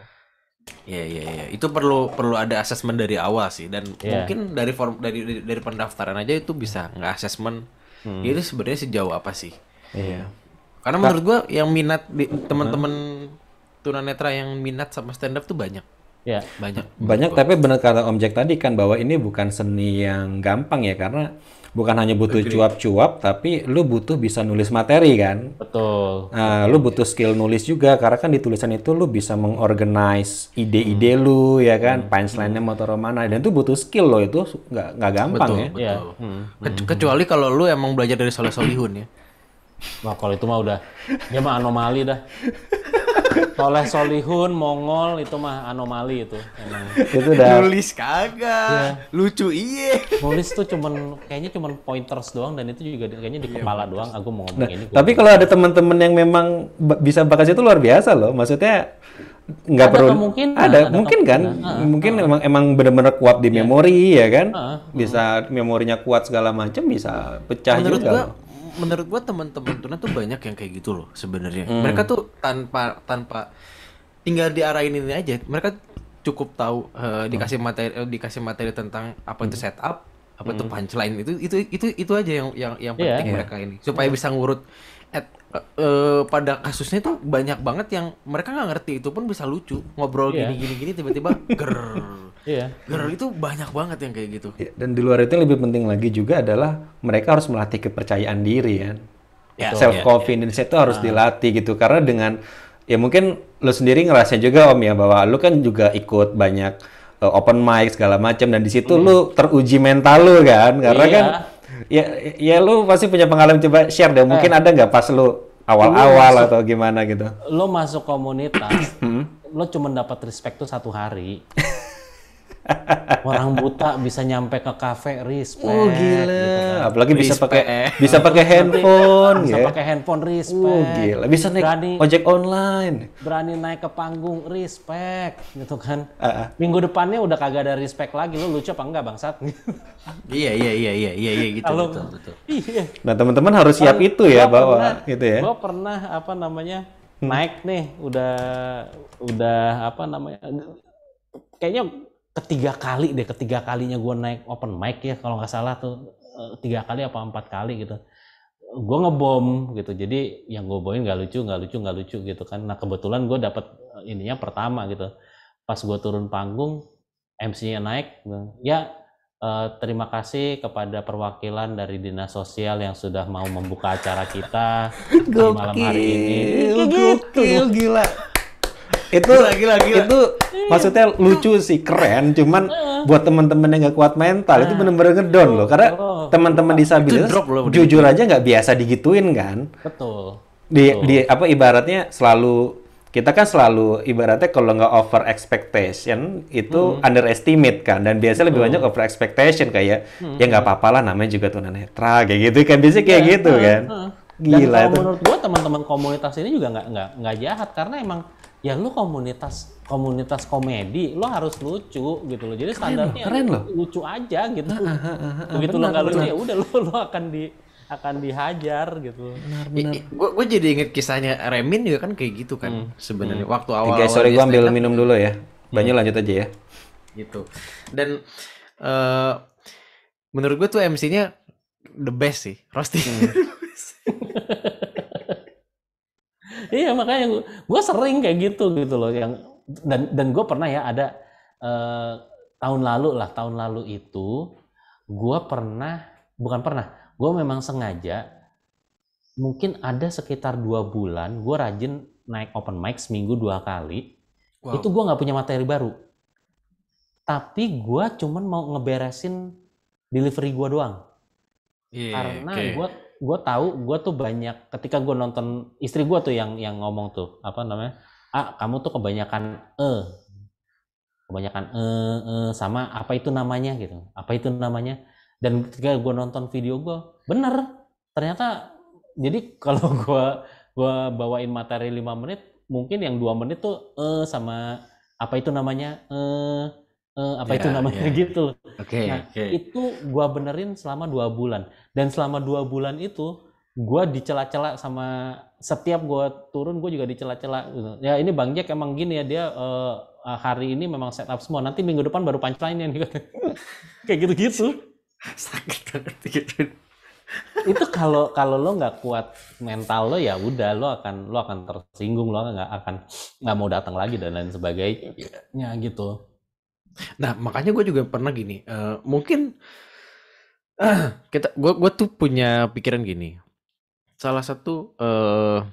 S3: Iya iya
S2: iya. Itu perlu perlu ada asesmen dari awal sih dan yeah. mungkin dari form dari dari pendaftaran aja itu bisa nggak asesmen hmm. itu sebenarnya sejauh apa sih? Iya. Karena menurut gue yang minat teman-teman tunanetra yang minat sama stand up tuh banyak. Ya,
S4: banyak.
S1: Banyak tapi benar kata Om Jack tadi kan bahwa ini bukan seni yang gampang ya karena bukan hanya butuh cuap-cuap tapi lu butuh bisa nulis materi kan. Betul. Nah, lu butuh skill nulis juga karena kan di tulisan itu lu bisa mengorganize ide-ide hmm. lu ya kan, hmm. punchline-nya mau taruh mana dan itu butuh skill lo itu nggak nggak gampang betul, ya. Iya.
S4: Betul.
S2: Ya.
S3: Hmm. kecuali kalau lu emang belajar dari Soleh Solihun ya. Wah, kalau itu mah udah dia mah anomali dah. oleh Solihun, Mongol itu mah anomali itu.
S1: Emang. Itu udah. Nulis
S3: kagak. Ya. Lucu iye. Nulis tuh cuman kayaknya cuman pointers doang dan itu juga kayaknya di iya, kepala yeah, doang aku mau ngomong nah, ini.
S1: Tapi kalau ada teman-teman yang memang bisa bakas itu luar biasa loh. Maksudnya nggak perlu mungkin ada, mungkin kan ah, ah, mungkin ah. emang emang benar-benar kuat di iya. memori ya kan bisa memorinya kuat segala macam bisa pecah Menurut juga gua,
S2: menurut gua teman-teman
S1: tuna tuh banyak yang kayak gitu loh
S2: sebenarnya. Hmm. Mereka tuh tanpa tanpa tinggal diarahin ini aja. Mereka cukup tahu uh, dikasih hmm. materi uh, dikasih materi tentang apa itu hmm. setup, apa hmm. itu punchline itu itu itu itu aja yang yang yang iya. penting yeah. mereka ini supaya yeah. bisa ngurut at uh, pada kasusnya itu banyak banget yang mereka nggak ngerti itu pun bisa lucu ngobrol yeah. gini gini gini tiba-tiba ger yeah. ger itu banyak banget yang kayak gitu iya,
S1: dan di luar itu yang lebih penting lagi juga adalah mereka harus melatih kepercayaan diri kan yeah, self ya, ya. confidence yeah, yeah. itu harus ah. dilatih gitu karena dengan ya mungkin lo sendiri ngerasain juga om ya bahwa lo kan juga ikut banyak uh, open mic segala macam dan di situ mm. lo teruji mental lo kan karena yeah. kan ya ya lu pasti punya pengalaman coba share deh mungkin eh. ada nggak pas lu awal-awal iya, atau gimana gitu
S3: lu masuk komunitas hmm? lu cuma dapat respect tuh satu hari orang buta bisa nyampe ke kafe respect oh gitu gila gitu kan. apalagi bisa pakai bisa pakai handphone bisa ya. pakai handphone oh, respect oh gila bisa naik berani, ojek
S1: online
S3: berani naik ke panggung respect gitu kan uh -uh. minggu depannya udah kagak ada respect lagi lu lucu apa enggak bangsat
S1: iya iya iya iya iya iya gitu Lalu, betul betul iya. nah teman-teman harus siap Lalu, itu ya bahwa pernah, gitu ya gua
S3: pernah apa namanya
S1: hmm. naik nih udah udah apa namanya
S3: kayaknya ketiga kali deh ketiga kalinya gue naik open mic ya kalau nggak salah tuh eh, tiga kali apa empat kali gitu gue ngebom gitu jadi yang gue bawain nggak lucu nggak lucu nggak lucu gitu kan nah kebetulan gue dapet eh, ininya pertama gitu pas gue turun panggung MC-nya naik ya eh, terima kasih kepada perwakilan dari dinas sosial yang sudah mau membuka acara kita
S4: di malam hari ini gokil gitu. gila
S1: itu lagi-lagi itu iya. maksudnya lucu sih keren cuman buat teman-teman yang gak kuat mental itu bener-bener ngedown loh karena oh. teman-teman disabilitas jujur aja nggak biasa digituin kan betul di di apa ibaratnya selalu kita kan selalu ibaratnya kalau nggak over expectation itu hmm. underestimate kan dan biasanya lebih banyak over expectation kayak ya, hmm. ya nggak apa-apa lah namanya juga tunanetra kayak gitu kan biasanya kayak iya, gitu kan Gila Dan kalau itu. menurut
S3: gue teman-teman komunitas ini juga nggak nggak nggak jahat karena emang ya lu komunitas komunitas komedi lu harus lucu gitu loh jadi standarnya keren loh. lucu aja gitu nah, ah, ah, ah, begitu lo nggak lucu ya udah lo lu akan di akan dihajar gitu. Benar
S2: benar. Gue jadi inget kisahnya Remin juga kan kayak gitu kan hmm. sebenarnya hmm. waktu awal. Guys, sorry gue ambil
S1: minum dulu ya. Banyak hmm. lanjut aja ya.
S2: Gitu. Dan uh, menurut gue tuh MC-nya
S3: the best sih, Rosti. Hmm. iya makanya gue sering kayak gitu gitu loh yang dan dan gue pernah ya ada eh, tahun lalu lah tahun lalu itu gue pernah bukan pernah gue memang sengaja mungkin ada sekitar dua bulan gue rajin naik open mic seminggu dua kali wow. itu gue nggak punya materi baru tapi gue cuman mau ngeberesin delivery gue doang
S4: yeah, iya, karena okay. gue
S3: gue tahu gue tuh banyak ketika gue nonton istri gue tuh yang yang ngomong tuh apa namanya ah kamu tuh kebanyakan eh kebanyakan eh eh sama apa itu namanya gitu apa itu namanya dan ketika gue nonton video gue bener ternyata jadi kalau gue gue bawain materi lima menit mungkin yang dua menit tuh eh sama apa itu namanya eh uh, apa yeah, itu namanya yeah. gitu. Okay, nah okay. itu gue benerin selama dua bulan dan selama dua bulan itu gue dicela-cela sama setiap gue turun gue juga dicela-cela gitu. ya ini bang Jack emang gini ya dia uh, hari ini memang setup semua nanti minggu depan baru punchline nih kayak gitu-gitu sakit banget gitu itu kalau kalau lo nggak kuat mental lo ya udah lo akan lo akan tersinggung lo nggak akan nggak mau datang lagi dan lain sebagainya
S2: gitu Nah, makanya gue juga pernah gini, uh, mungkin uh, kita gue gue tuh punya pikiran gini. Salah satu uh,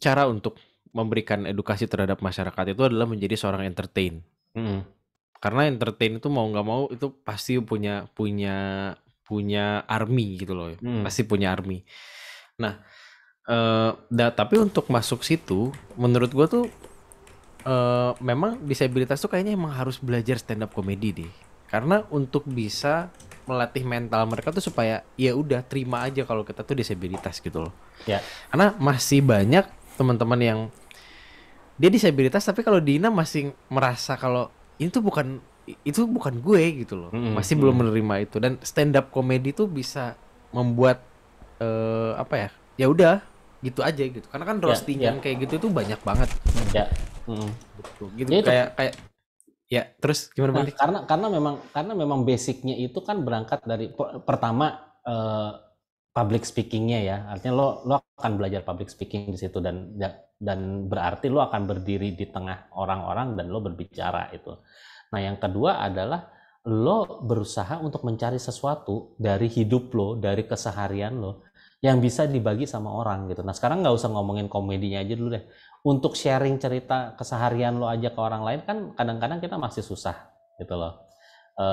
S2: cara untuk memberikan edukasi terhadap masyarakat itu adalah menjadi seorang entertain. Mm Karena entertain itu mau nggak mau itu pasti punya punya punya army gitu loh, mm. pasti punya army. Nah, uh, da, tapi untuk masuk situ, menurut gue tuh uh, memang disabilitas tuh kayaknya emang harus belajar stand up komedi deh. Karena untuk bisa melatih mental mereka tuh supaya ya udah terima aja kalau kita tuh disabilitas gitu loh. Ya. Karena masih banyak teman-teman yang dia disabilitas tapi kalau Dina masih merasa kalau ini tuh bukan itu bukan gue gitu loh. -hmm. Masih belum menerima itu dan stand up komedi tuh bisa membuat uh, apa ya? Ya udah gitu aja gitu. Karena kan roastingan ya, ya. kayak
S3: gitu tuh banyak banget.
S2: Ya.
S4: Hmm. Gitu,
S2: gitu. Ya
S3: kayak ya
S2: terus gimana nah,
S3: Karena karena memang karena memang basicnya itu kan berangkat dari pertama eh, public speakingnya ya. Artinya lo lo akan belajar public speaking di situ dan dan berarti lo akan berdiri di tengah orang-orang dan lo berbicara itu. Nah yang kedua adalah lo berusaha untuk mencari sesuatu dari hidup lo, dari keseharian lo yang bisa dibagi sama orang gitu. Nah sekarang nggak usah ngomongin komedinya aja dulu deh untuk sharing cerita keseharian lo aja ke orang lain kan kadang-kadang kita masih susah gitu loh. E,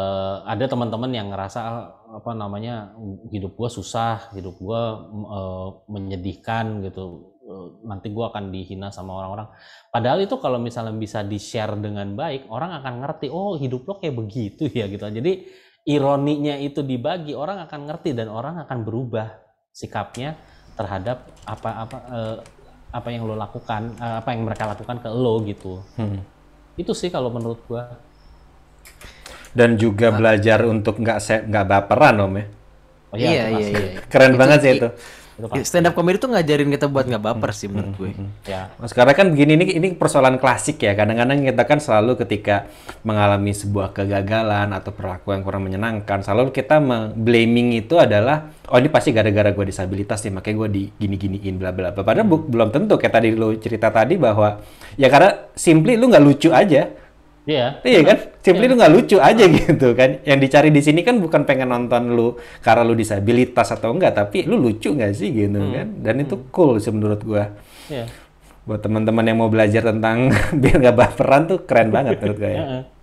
S3: ada teman-teman yang ngerasa ah, apa namanya hidup gue susah, hidup gue e, eh, menyedihkan gitu. E, nanti gue akan dihina sama orang-orang. Padahal itu kalau misalnya bisa di share dengan baik, orang akan ngerti. Oh hidup lo kayak begitu ya gitu. Jadi ironinya itu dibagi, orang akan ngerti dan orang akan berubah sikapnya terhadap apa-apa apa yang lo lakukan uh, apa yang mereka lakukan ke lo gitu hmm. itu sih kalau menurut
S1: gua dan juga nah. belajar untuk nggak nggak baperan om ya oh, iya, iya, iya, iya. keren itu, banget sih itu Iya, stand up comedy tuh ngajarin kita buat nggak baper sih menurut hmm, gue. Hmm, hmm. Ya. Nah, sekarang kan begini ini ini persoalan klasik ya. Kadang-kadang kita kan selalu ketika mengalami sebuah kegagalan atau perilaku yang kurang menyenangkan, selalu kita blaming itu adalah oh ini pasti gara-gara gue disabilitas nih makanya gue digini gini-giniin bla bla bla. Padahal bu, belum tentu kayak tadi lo cerita tadi bahwa ya karena simply lu nggak lucu aja
S4: Iya. Yeah. Iya kan?
S1: Simply yeah. itu nggak lucu aja gitu kan. Yang dicari di sini kan bukan pengen nonton lu karena lu disabilitas atau enggak, tapi lu lucu nggak sih gitu mm. kan? Dan mm. itu hmm. cool sih menurut gua. Iya. Yeah. Buat teman-teman yang mau belajar tentang biar nggak baperan tuh keren banget menurut gua ya.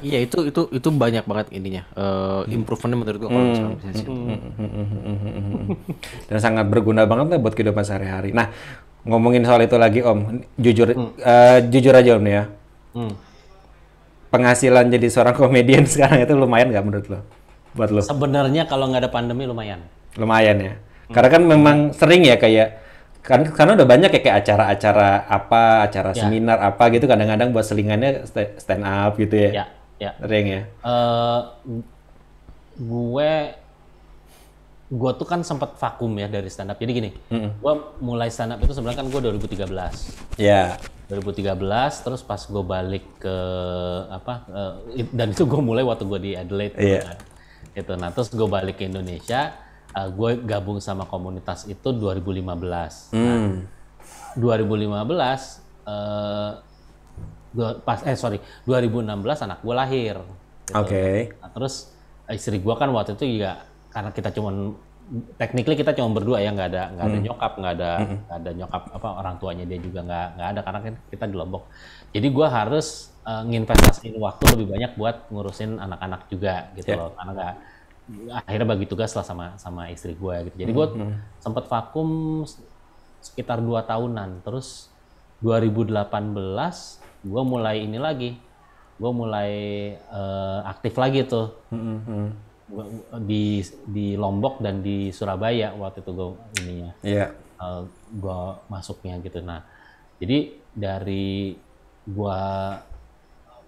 S1: Iya itu itu itu banyak banget ininya uh, improvementnya menurut gua kalau misalnya hmm.
S4: hmm.
S1: dan sangat berguna banget lah buat kehidupan sehari-hari. Nah ngomongin soal itu lagi om, jujur hmm. uh, jujur aja om ya. Hmm penghasilan jadi seorang komedian sekarang itu lumayan nggak menurut lo? Buat lo? Sebenarnya
S3: kalau nggak ada pandemi lumayan.
S1: Lumayan ya. Hmm. Karena kan memang sering ya kayak kan karena udah banyak ya kayak acara-acara apa, acara ya. seminar apa gitu kadang-kadang buat selingannya stand up gitu ya. Iya, iya. Sering ya.
S3: Uh, gue gue tuh kan sempat vakum ya dari stand up. Jadi gini, mm -hmm. gue mulai stand up itu sebenarnya kan gue 2013. Ya. Yeah 2013 terus pas gue balik ke apa eh, dan itu gue mulai waktu gue di Adelaide yeah. kan. itu nah terus gue balik ke Indonesia eh, gue gabung sama komunitas itu 2015 mm. nah, 2015 uh, eh, pas eh sorry 2016 anak gue lahir gitu. oke okay. nah, terus istri gue kan waktu itu juga karena kita cuma technically kita cuma berdua ya nggak ada nggak ada hmm. nyokap nggak ada hmm. Gak ada nyokap apa orang tuanya dia juga nggak nggak ada karena kan kita di Lombok jadi gue harus uh, nginvestasiin waktu lebih banyak buat ngurusin anak-anak juga gitu yeah. loh karena gak, akhirnya bagi tugas lah sama sama istri gue gitu jadi gue hmm. hmm. sempat vakum sekitar dua tahunan terus 2018 gue mulai ini lagi gue mulai uh, aktif lagi tuh hmm. hmm, hmm di di Lombok dan di Surabaya waktu itu gue ininya yeah. Iya. gue masuknya gitu nah jadi dari gue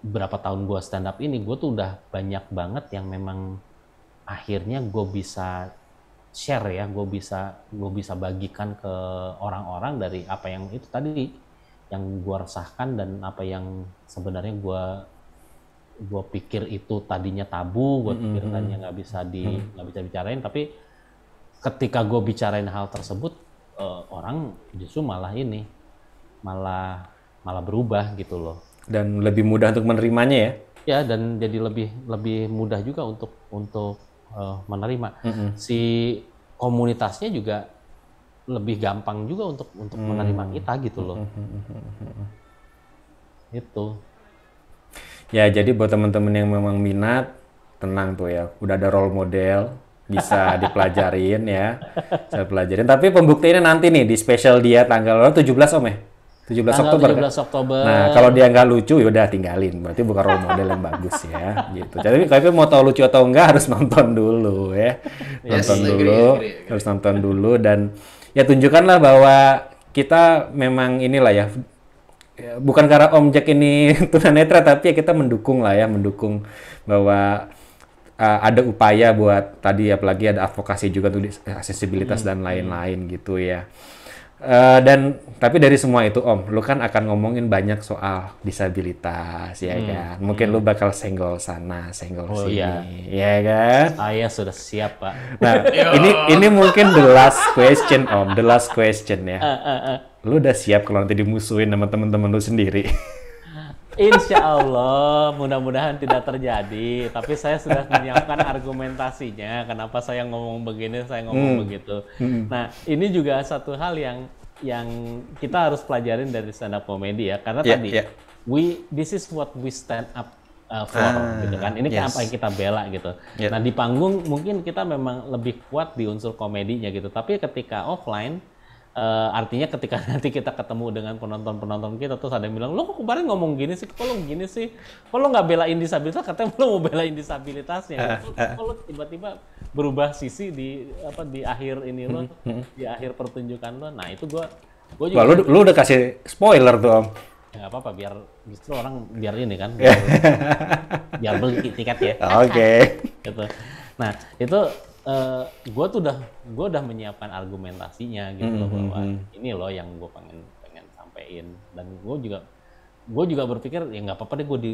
S3: berapa tahun gue stand up ini gue tuh udah banyak banget yang memang akhirnya gue bisa share ya gue bisa gue bisa bagikan ke orang-orang dari apa yang itu tadi yang gue resahkan dan apa yang sebenarnya gue gue pikir itu tadinya tabu, gue pikir mm -hmm. tadinya nggak bisa di nggak mm -hmm. bisa bicarain, tapi ketika gue bicarain hal tersebut uh, orang justru malah ini malah malah berubah gitu loh.
S1: Dan lebih mudah untuk
S3: menerimanya ya? Ya dan jadi lebih lebih mudah juga untuk untuk uh, menerima mm -hmm. si komunitasnya juga lebih gampang juga untuk untuk menerima hmm. kita gitu loh. Mm -hmm. Itu
S1: ya jadi buat teman-teman yang memang minat tenang tuh ya udah ada role model bisa dipelajarin ya saya pelajarin tapi pembuktiannya nanti nih di special dia tanggal 17 om ya 17 tanggal Oktober. 17 kan? Nah, kalau dia nggak lucu ya udah tinggalin. Berarti bukan role model yang bagus ya, gitu. Jadi kalau mau tahu lucu atau enggak harus nonton dulu ya.
S4: Nonton yes, dulu, agree, agree.
S1: harus nonton dulu dan ya tunjukkanlah bahwa kita memang inilah ya ya, bukan karena Om Jack ini tunanetra tapi ya kita mendukung lah ya mendukung bahwa uh, ada upaya buat tadi apalagi ada advokasi juga tuh aksesibilitas hmm. dan lain-lain gitu ya. Uh, dan tapi dari semua itu Om, lu kan akan ngomongin banyak soal disabilitas ya hmm. kan. Mungkin hmm. lu bakal senggol sana, senggol oh, sini, iya. ya kan? Saya sudah siap, Pak. Nah, ini ini mungkin the last question Om, the last question ya. Uh, uh, uh lu udah siap kalau nanti dimusuhin sama temen-temen lu sendiri?
S3: Insya Allah, mudah-mudahan tidak terjadi. Tapi saya sudah menyiapkan argumentasinya. Kenapa saya ngomong begini, saya ngomong hmm. begitu. Hmm. Nah, ini juga satu hal yang yang kita harus pelajarin dari stand up komedi ya. Karena yeah, tadi, yeah. we this is what we stand up uh, for, uh, gitu kan. Ini yes. apa yang kita bela gitu. Yeah. Nah, di panggung mungkin kita memang lebih kuat di unsur komedinya gitu. Tapi ketika offline Uh, artinya ketika nanti kita ketemu dengan penonton-penonton kita terus ada yang bilang, lo kok kemarin ngomong gini sih, kok lo gini sih, kok lo nggak belain disabilitas, katanya lo mau belain disabilitasnya, eh, eh. kok lo tiba-tiba berubah sisi di apa di akhir ini lo, hmm, hmm, hmm. di akhir pertunjukan lo, nah itu gue gue juga. Wah, lu, lu udah
S1: kasih spoiler tuh om.
S3: Ya, gak apa-apa, biar justru orang biar ini kan, biar, biar beli tiket ya. Oke. Okay. gitu. Nah itu uh, eh, gue tuh udah gue udah menyiapkan argumentasinya gitu mm -hmm. loh hmm, bahwa hmm. ini loh yang gue pengen pengen sampein dan gue juga gue juga berpikir ya nggak apa-apa deh gue di,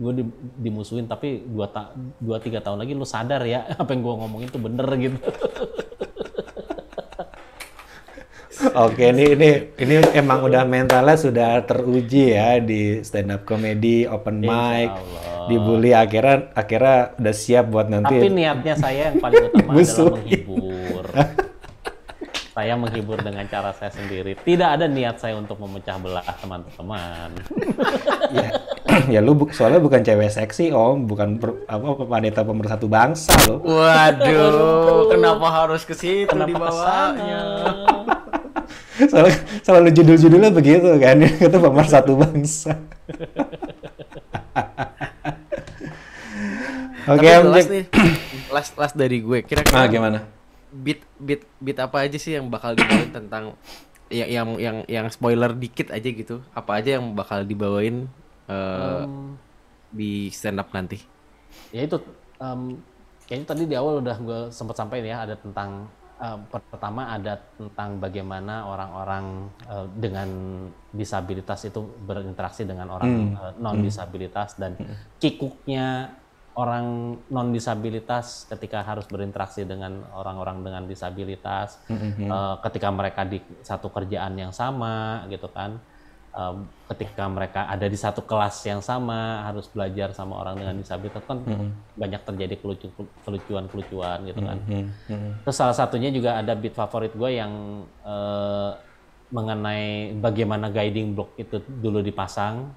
S3: gue di, dimusuhin tapi dua, ta, dua tiga tahun lagi lo sadar ya apa yang gue ngomongin tuh bener
S1: gitu Oke, ini ini ini emang udah mentalnya sudah teruji ya di stand up comedy, open mic, dibully akhirnya akhirnya udah siap buat nanti. Tapi
S3: niatnya saya yang paling utama adalah
S1: menghibur. saya menghibur dengan cara saya sendiri. Tidak
S3: ada niat saya untuk memecah belah teman-teman.
S1: ya, ya lu bu soalnya bukan cewek seksi om, bukan per, apa wanita pemersatu bangsa lo. Waduh,
S2: kenapa harus ke situ dibawanya?
S1: soal selalu judul-judulnya begitu kan kata satu bangsa Oke, okay, last nih.
S2: last last dari gue. Kira-kira ah, gimana? Beat beat beat apa aja sih yang bakal dibawain tentang yang yang yang yang spoiler dikit aja gitu. Apa aja yang bakal dibawain uh, hmm. di stand up nanti?
S3: Ya itu um, kayaknya tadi di awal udah gue sempat sampaikan ya ada tentang uh, pertama ada tentang bagaimana orang-orang uh, dengan disabilitas itu berinteraksi dengan orang hmm. uh, eh, non disabilitas hmm. dan kikuknya orang non disabilitas ketika harus berinteraksi dengan orang-orang dengan disabilitas -hmm. uh, ketika mereka di satu kerjaan yang sama gitu kan um, ketika mereka ada di satu kelas yang sama harus belajar sama orang dengan disabilitas kan mm -hmm. banyak terjadi kelucuan-kelucuan gitu kan. Mm -hmm. Terus salah satunya juga ada beat favorit gue yang uh, mengenai bagaimana guiding block itu dulu dipasang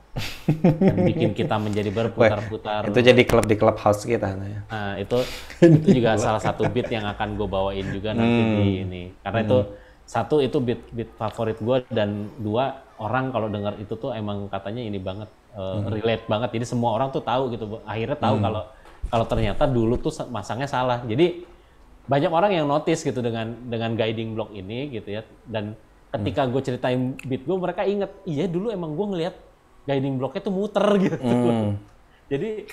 S3: dan bikin kita menjadi berputar-putar. Itu jadi klub
S1: di clubhouse kita. Nah,
S3: itu itu juga salah satu beat yang akan gue bawain juga nanti hmm. di ini. Karena hmm. itu satu itu beat beat favorit gue dan dua orang kalau dengar itu tuh emang katanya ini banget uh, hmm. relate banget jadi semua orang tuh tahu gitu akhirnya tahu hmm. kalau hmm. kalau ternyata dulu tuh masangnya salah jadi banyak orang yang notice gitu dengan dengan guiding block ini gitu ya dan ketika hmm. gue ceritain beat gue mereka inget iya dulu emang gue ngelihat guiding blocknya tuh muter gitu hmm. jadi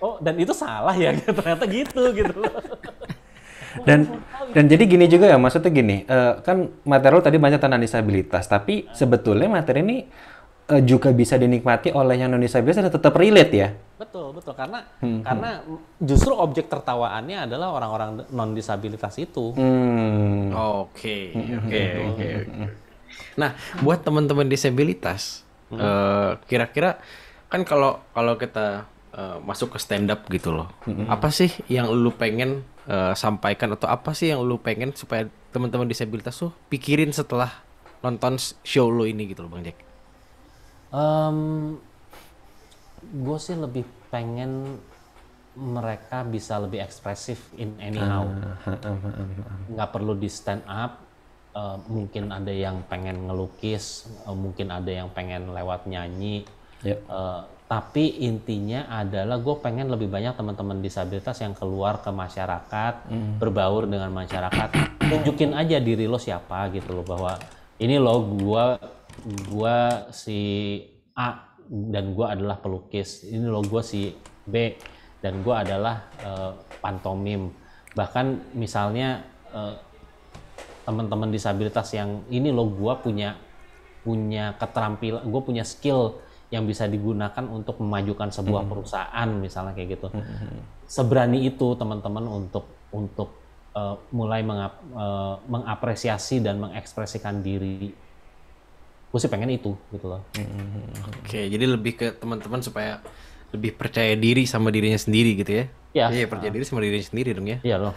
S3: oh dan itu salah ya ternyata gitu gitu
S1: dan dan jadi gini juga ya maksudnya gini uh, kan material tadi banyak tentang disabilitas tapi sebetulnya materi ini uh, juga bisa dinikmati oleh yang non disabilitas dan tetap relate ya
S4: betul betul karena
S1: hmm, hmm. karena justru objek tertawaannya adalah orang-orang non
S3: disabilitas itu
S4: hmm.
S3: oke
S2: hmm, oke oke nah buat teman-teman disabilitas eh, kira-kira hmm. uh, kan kalau kalau kita Eh, masuk ke stand up gitu loh. hmm Apa sih yang lu pengen uh, sampaikan atau apa sih yang lu pengen supaya teman-teman disabilitas tuh pikirin setelah nonton show lu ini gitu loh, Bang Jack?
S3: Um, gue sih lebih pengen mereka bisa lebih ekspresif in any how.
S4: Ah, ah, ah,
S3: Nggak perlu di stand up. Uh, mungkin ada yang pengen ngelukis, uh, mungkin ada yang pengen lewat nyanyi. Yep. Ya. Uh, tapi intinya adalah gue pengen lebih banyak teman-teman disabilitas yang keluar ke masyarakat mm. berbaur dengan masyarakat tunjukin aja diri lo siapa gitu loh bahwa ini lo gue gue si A dan gue adalah pelukis ini lo gue si B dan gue adalah uh, pantomim bahkan misalnya uh, teman-teman disabilitas yang ini lo gue punya punya keterampilan gue punya skill yang bisa digunakan untuk memajukan sebuah hmm. perusahaan misalnya kayak gitu. Hmm. Seberani itu teman-teman untuk untuk uh, mulai mengap, uh, mengapresiasi dan mengekspresikan diri. Gue sih pengen itu gitu loh. Hmm. Oke, okay, jadi lebih ke teman-teman supaya lebih
S2: percaya diri sama dirinya sendiri gitu ya. Iya. Iya, percaya uh. diri sama dirinya sendiri dong ya. Iya loh.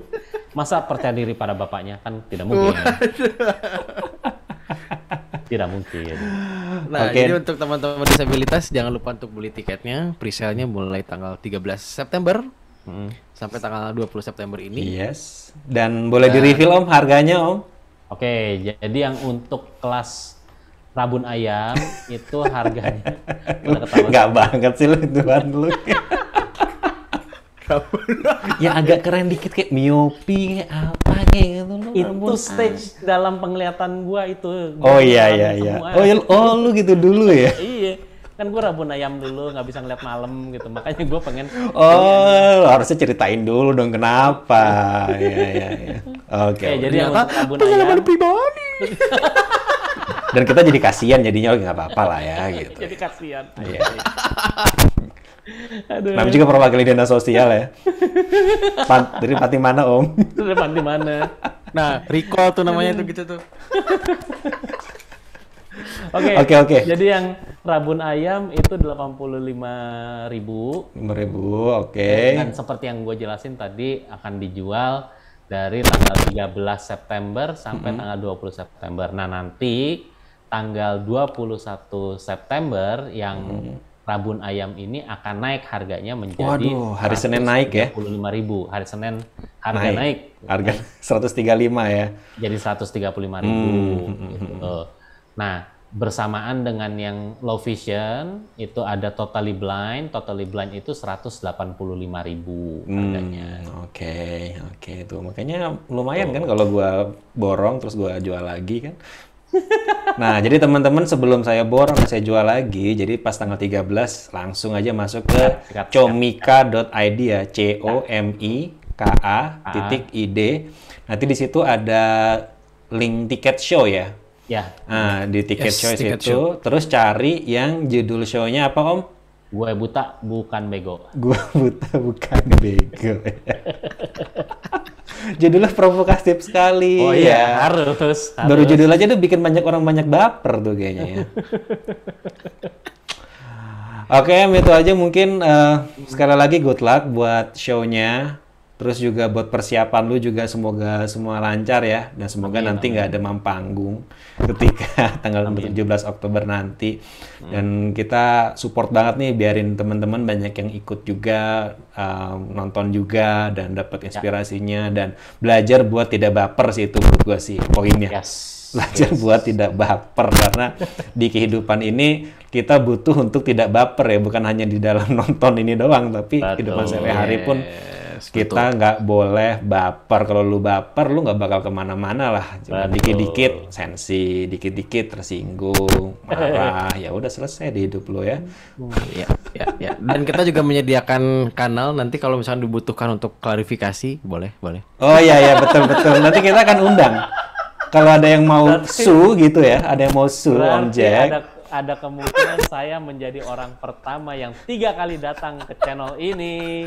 S3: Masa percaya diri pada bapaknya kan tidak mungkin. tidak mungkin. Nah, okay. jadi untuk teman-teman disabilitas jangan lupa untuk beli tiketnya.
S2: Presale-nya mulai tanggal 13 September hmm. sampai tanggal 20 September ini.
S3: Yes.
S1: Dan boleh Dan... di-reveal Om
S3: harganya Om. Oke, okay, jadi yang untuk kelas rabun ayam itu harganya.
S1: Enggak banget sih lu tuan lu. ya agak keren dikit kayak miopi
S3: kayak apa kayak gitu lu itu stage ah. dalam penglihatan gua itu oh, gua iya, iya, iya. oh iya iya iya oh, ya, oh lu
S1: gitu dulu ya
S3: iya kan gua rabun ayam dulu nggak bisa ngeliat malam gitu makanya gua pengen
S1: oh harusnya ceritain dulu dong kenapa ya ya iya. oke eh, okay. ya, jadi apa
S4: pengalaman pribadi
S1: dan kita jadi kasihan jadinya oh, nggak apa-apa lah ya gitu jadi kasihan iya Aduh. juga perwakilan dana sosial ya. Pan dari panti mana om?
S3: dari panti mana. Nah, recall tuh namanya tuh gitu tuh. Oke, okay. oke, okay, oke. Okay. Jadi yang rabun ayam itu delapan puluh lima ribu. Lima ribu, oke. Okay. Dan seperti yang gue jelasin tadi akan dijual dari tanggal 13 September sampai mm -hmm. tanggal 20 September. Nah nanti tanggal 21 September yang mm -hmm rabun ayam ini akan naik harganya menjadi Waduh, hari Senin naik ya. lima ribu. Hari Senin harga naik. naik harga kan? 135 ya. Jadi 135 ribu. Hmm. Gitu. Hmm, hmm, hmm. Nah, bersamaan dengan yang low vision itu ada totally blind,
S1: totally blind itu 185.000 harganya. Oke, hmm, oke okay, okay, itu makanya lumayan Tuh. kan kalau gua borong terus gua jual lagi kan nah, jadi teman-teman sebelum saya borong saya jual lagi. Jadi pas tanggal 13 langsung aja masuk ke comika.id ya, C O M I K A titik ID. Nanti di situ ada link tiket show ya. Ya. Nah, di tiket yes, show tiket situ show. terus cari yang judul show-nya apa, Om? Gue buta bukan bego. Gue buta bukan bego. judulnya provokatif sekali. Oh iya, ya. harus, harus. Baru judul aja tuh bikin banyak orang banyak baper tuh kayaknya ya. Oke, okay, itu aja mungkin uh, sekali lagi good luck buat show-nya. Terus juga buat persiapan lu juga semoga semua lancar ya dan semoga amin, nanti nggak demam panggung ketika tanggal amin. 17 Oktober nanti. Hmm. Dan kita support banget nih biarin teman-teman banyak yang ikut juga um, nonton juga dan dapat ya. inspirasinya ya. dan belajar buat tidak baper sih itu buat gua sih poinnya. Yes belajar yes. buat tidak baper karena di kehidupan ini kita butuh untuk tidak baper ya bukan hanya di dalam nonton ini doang tapi Betul. kehidupan sehari-hari pun yeah Yes, kita nggak boleh baper. Kalau lu baper, lu nggak bakal kemana-mana lah. Cuma dikit-dikit sensi, dikit-dikit tersinggung, marah. ya udah selesai di hidup lu ya. Hmm. ya,
S4: ya, ya.
S2: Dan kita juga menyediakan kanal nanti kalau misalnya dibutuhkan untuk klarifikasi, boleh, boleh. Oh
S1: iya, ya betul betul. Nanti kita akan undang. Kalau ada yang mau Berarti... su gitu ya, ada yang mau su Om Jack. Ada
S3: ada kemungkinan saya menjadi orang pertama yang tiga kali datang ke channel ini.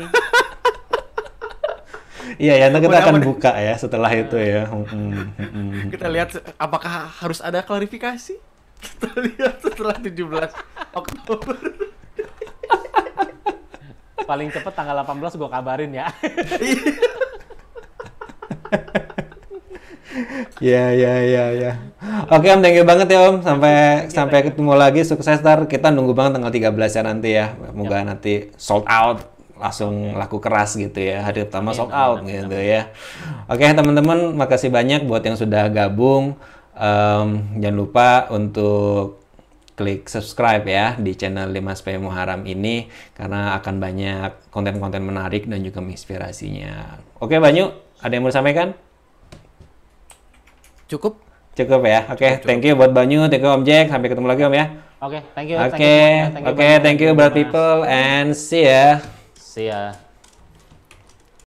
S1: Iya ya, nanti kita akan buka ya setelah itu ya. Hmm, hmm, hmm, kita
S2: lihat apakah harus ada klarifikasi. Kita
S3: lihat setelah 17 Oktober. Paling cepet tanggal 18 gue kabarin ya.
S1: Ya ya ya ya. Oke Om, thank you banget ya Om. Sampai sampai ketemu lagi sukses tar. Kita nunggu banget tanggal 13 ya nanti ya. Moga ya. nanti sold out langsung laku keras gitu ya. Hari pertama iya, sold out gitu ya. Oke teman-teman, makasih banyak buat yang sudah gabung. Um, jangan lupa untuk klik subscribe ya di channel 5SP Muharam ini karena akan banyak konten-konten menarik dan juga menginspirasinya. Oke Banyu, ada yang mau sampaikan? Cukup. Cukup ya. Oke, okay, thank you buat Banyu, thank you Om Jack. Sampai ketemu lagi Om ya.
S3: Oke, okay, thank you. Oke, oke, thank you, okay,
S1: thank you, brother people and see ya.
S3: See ya.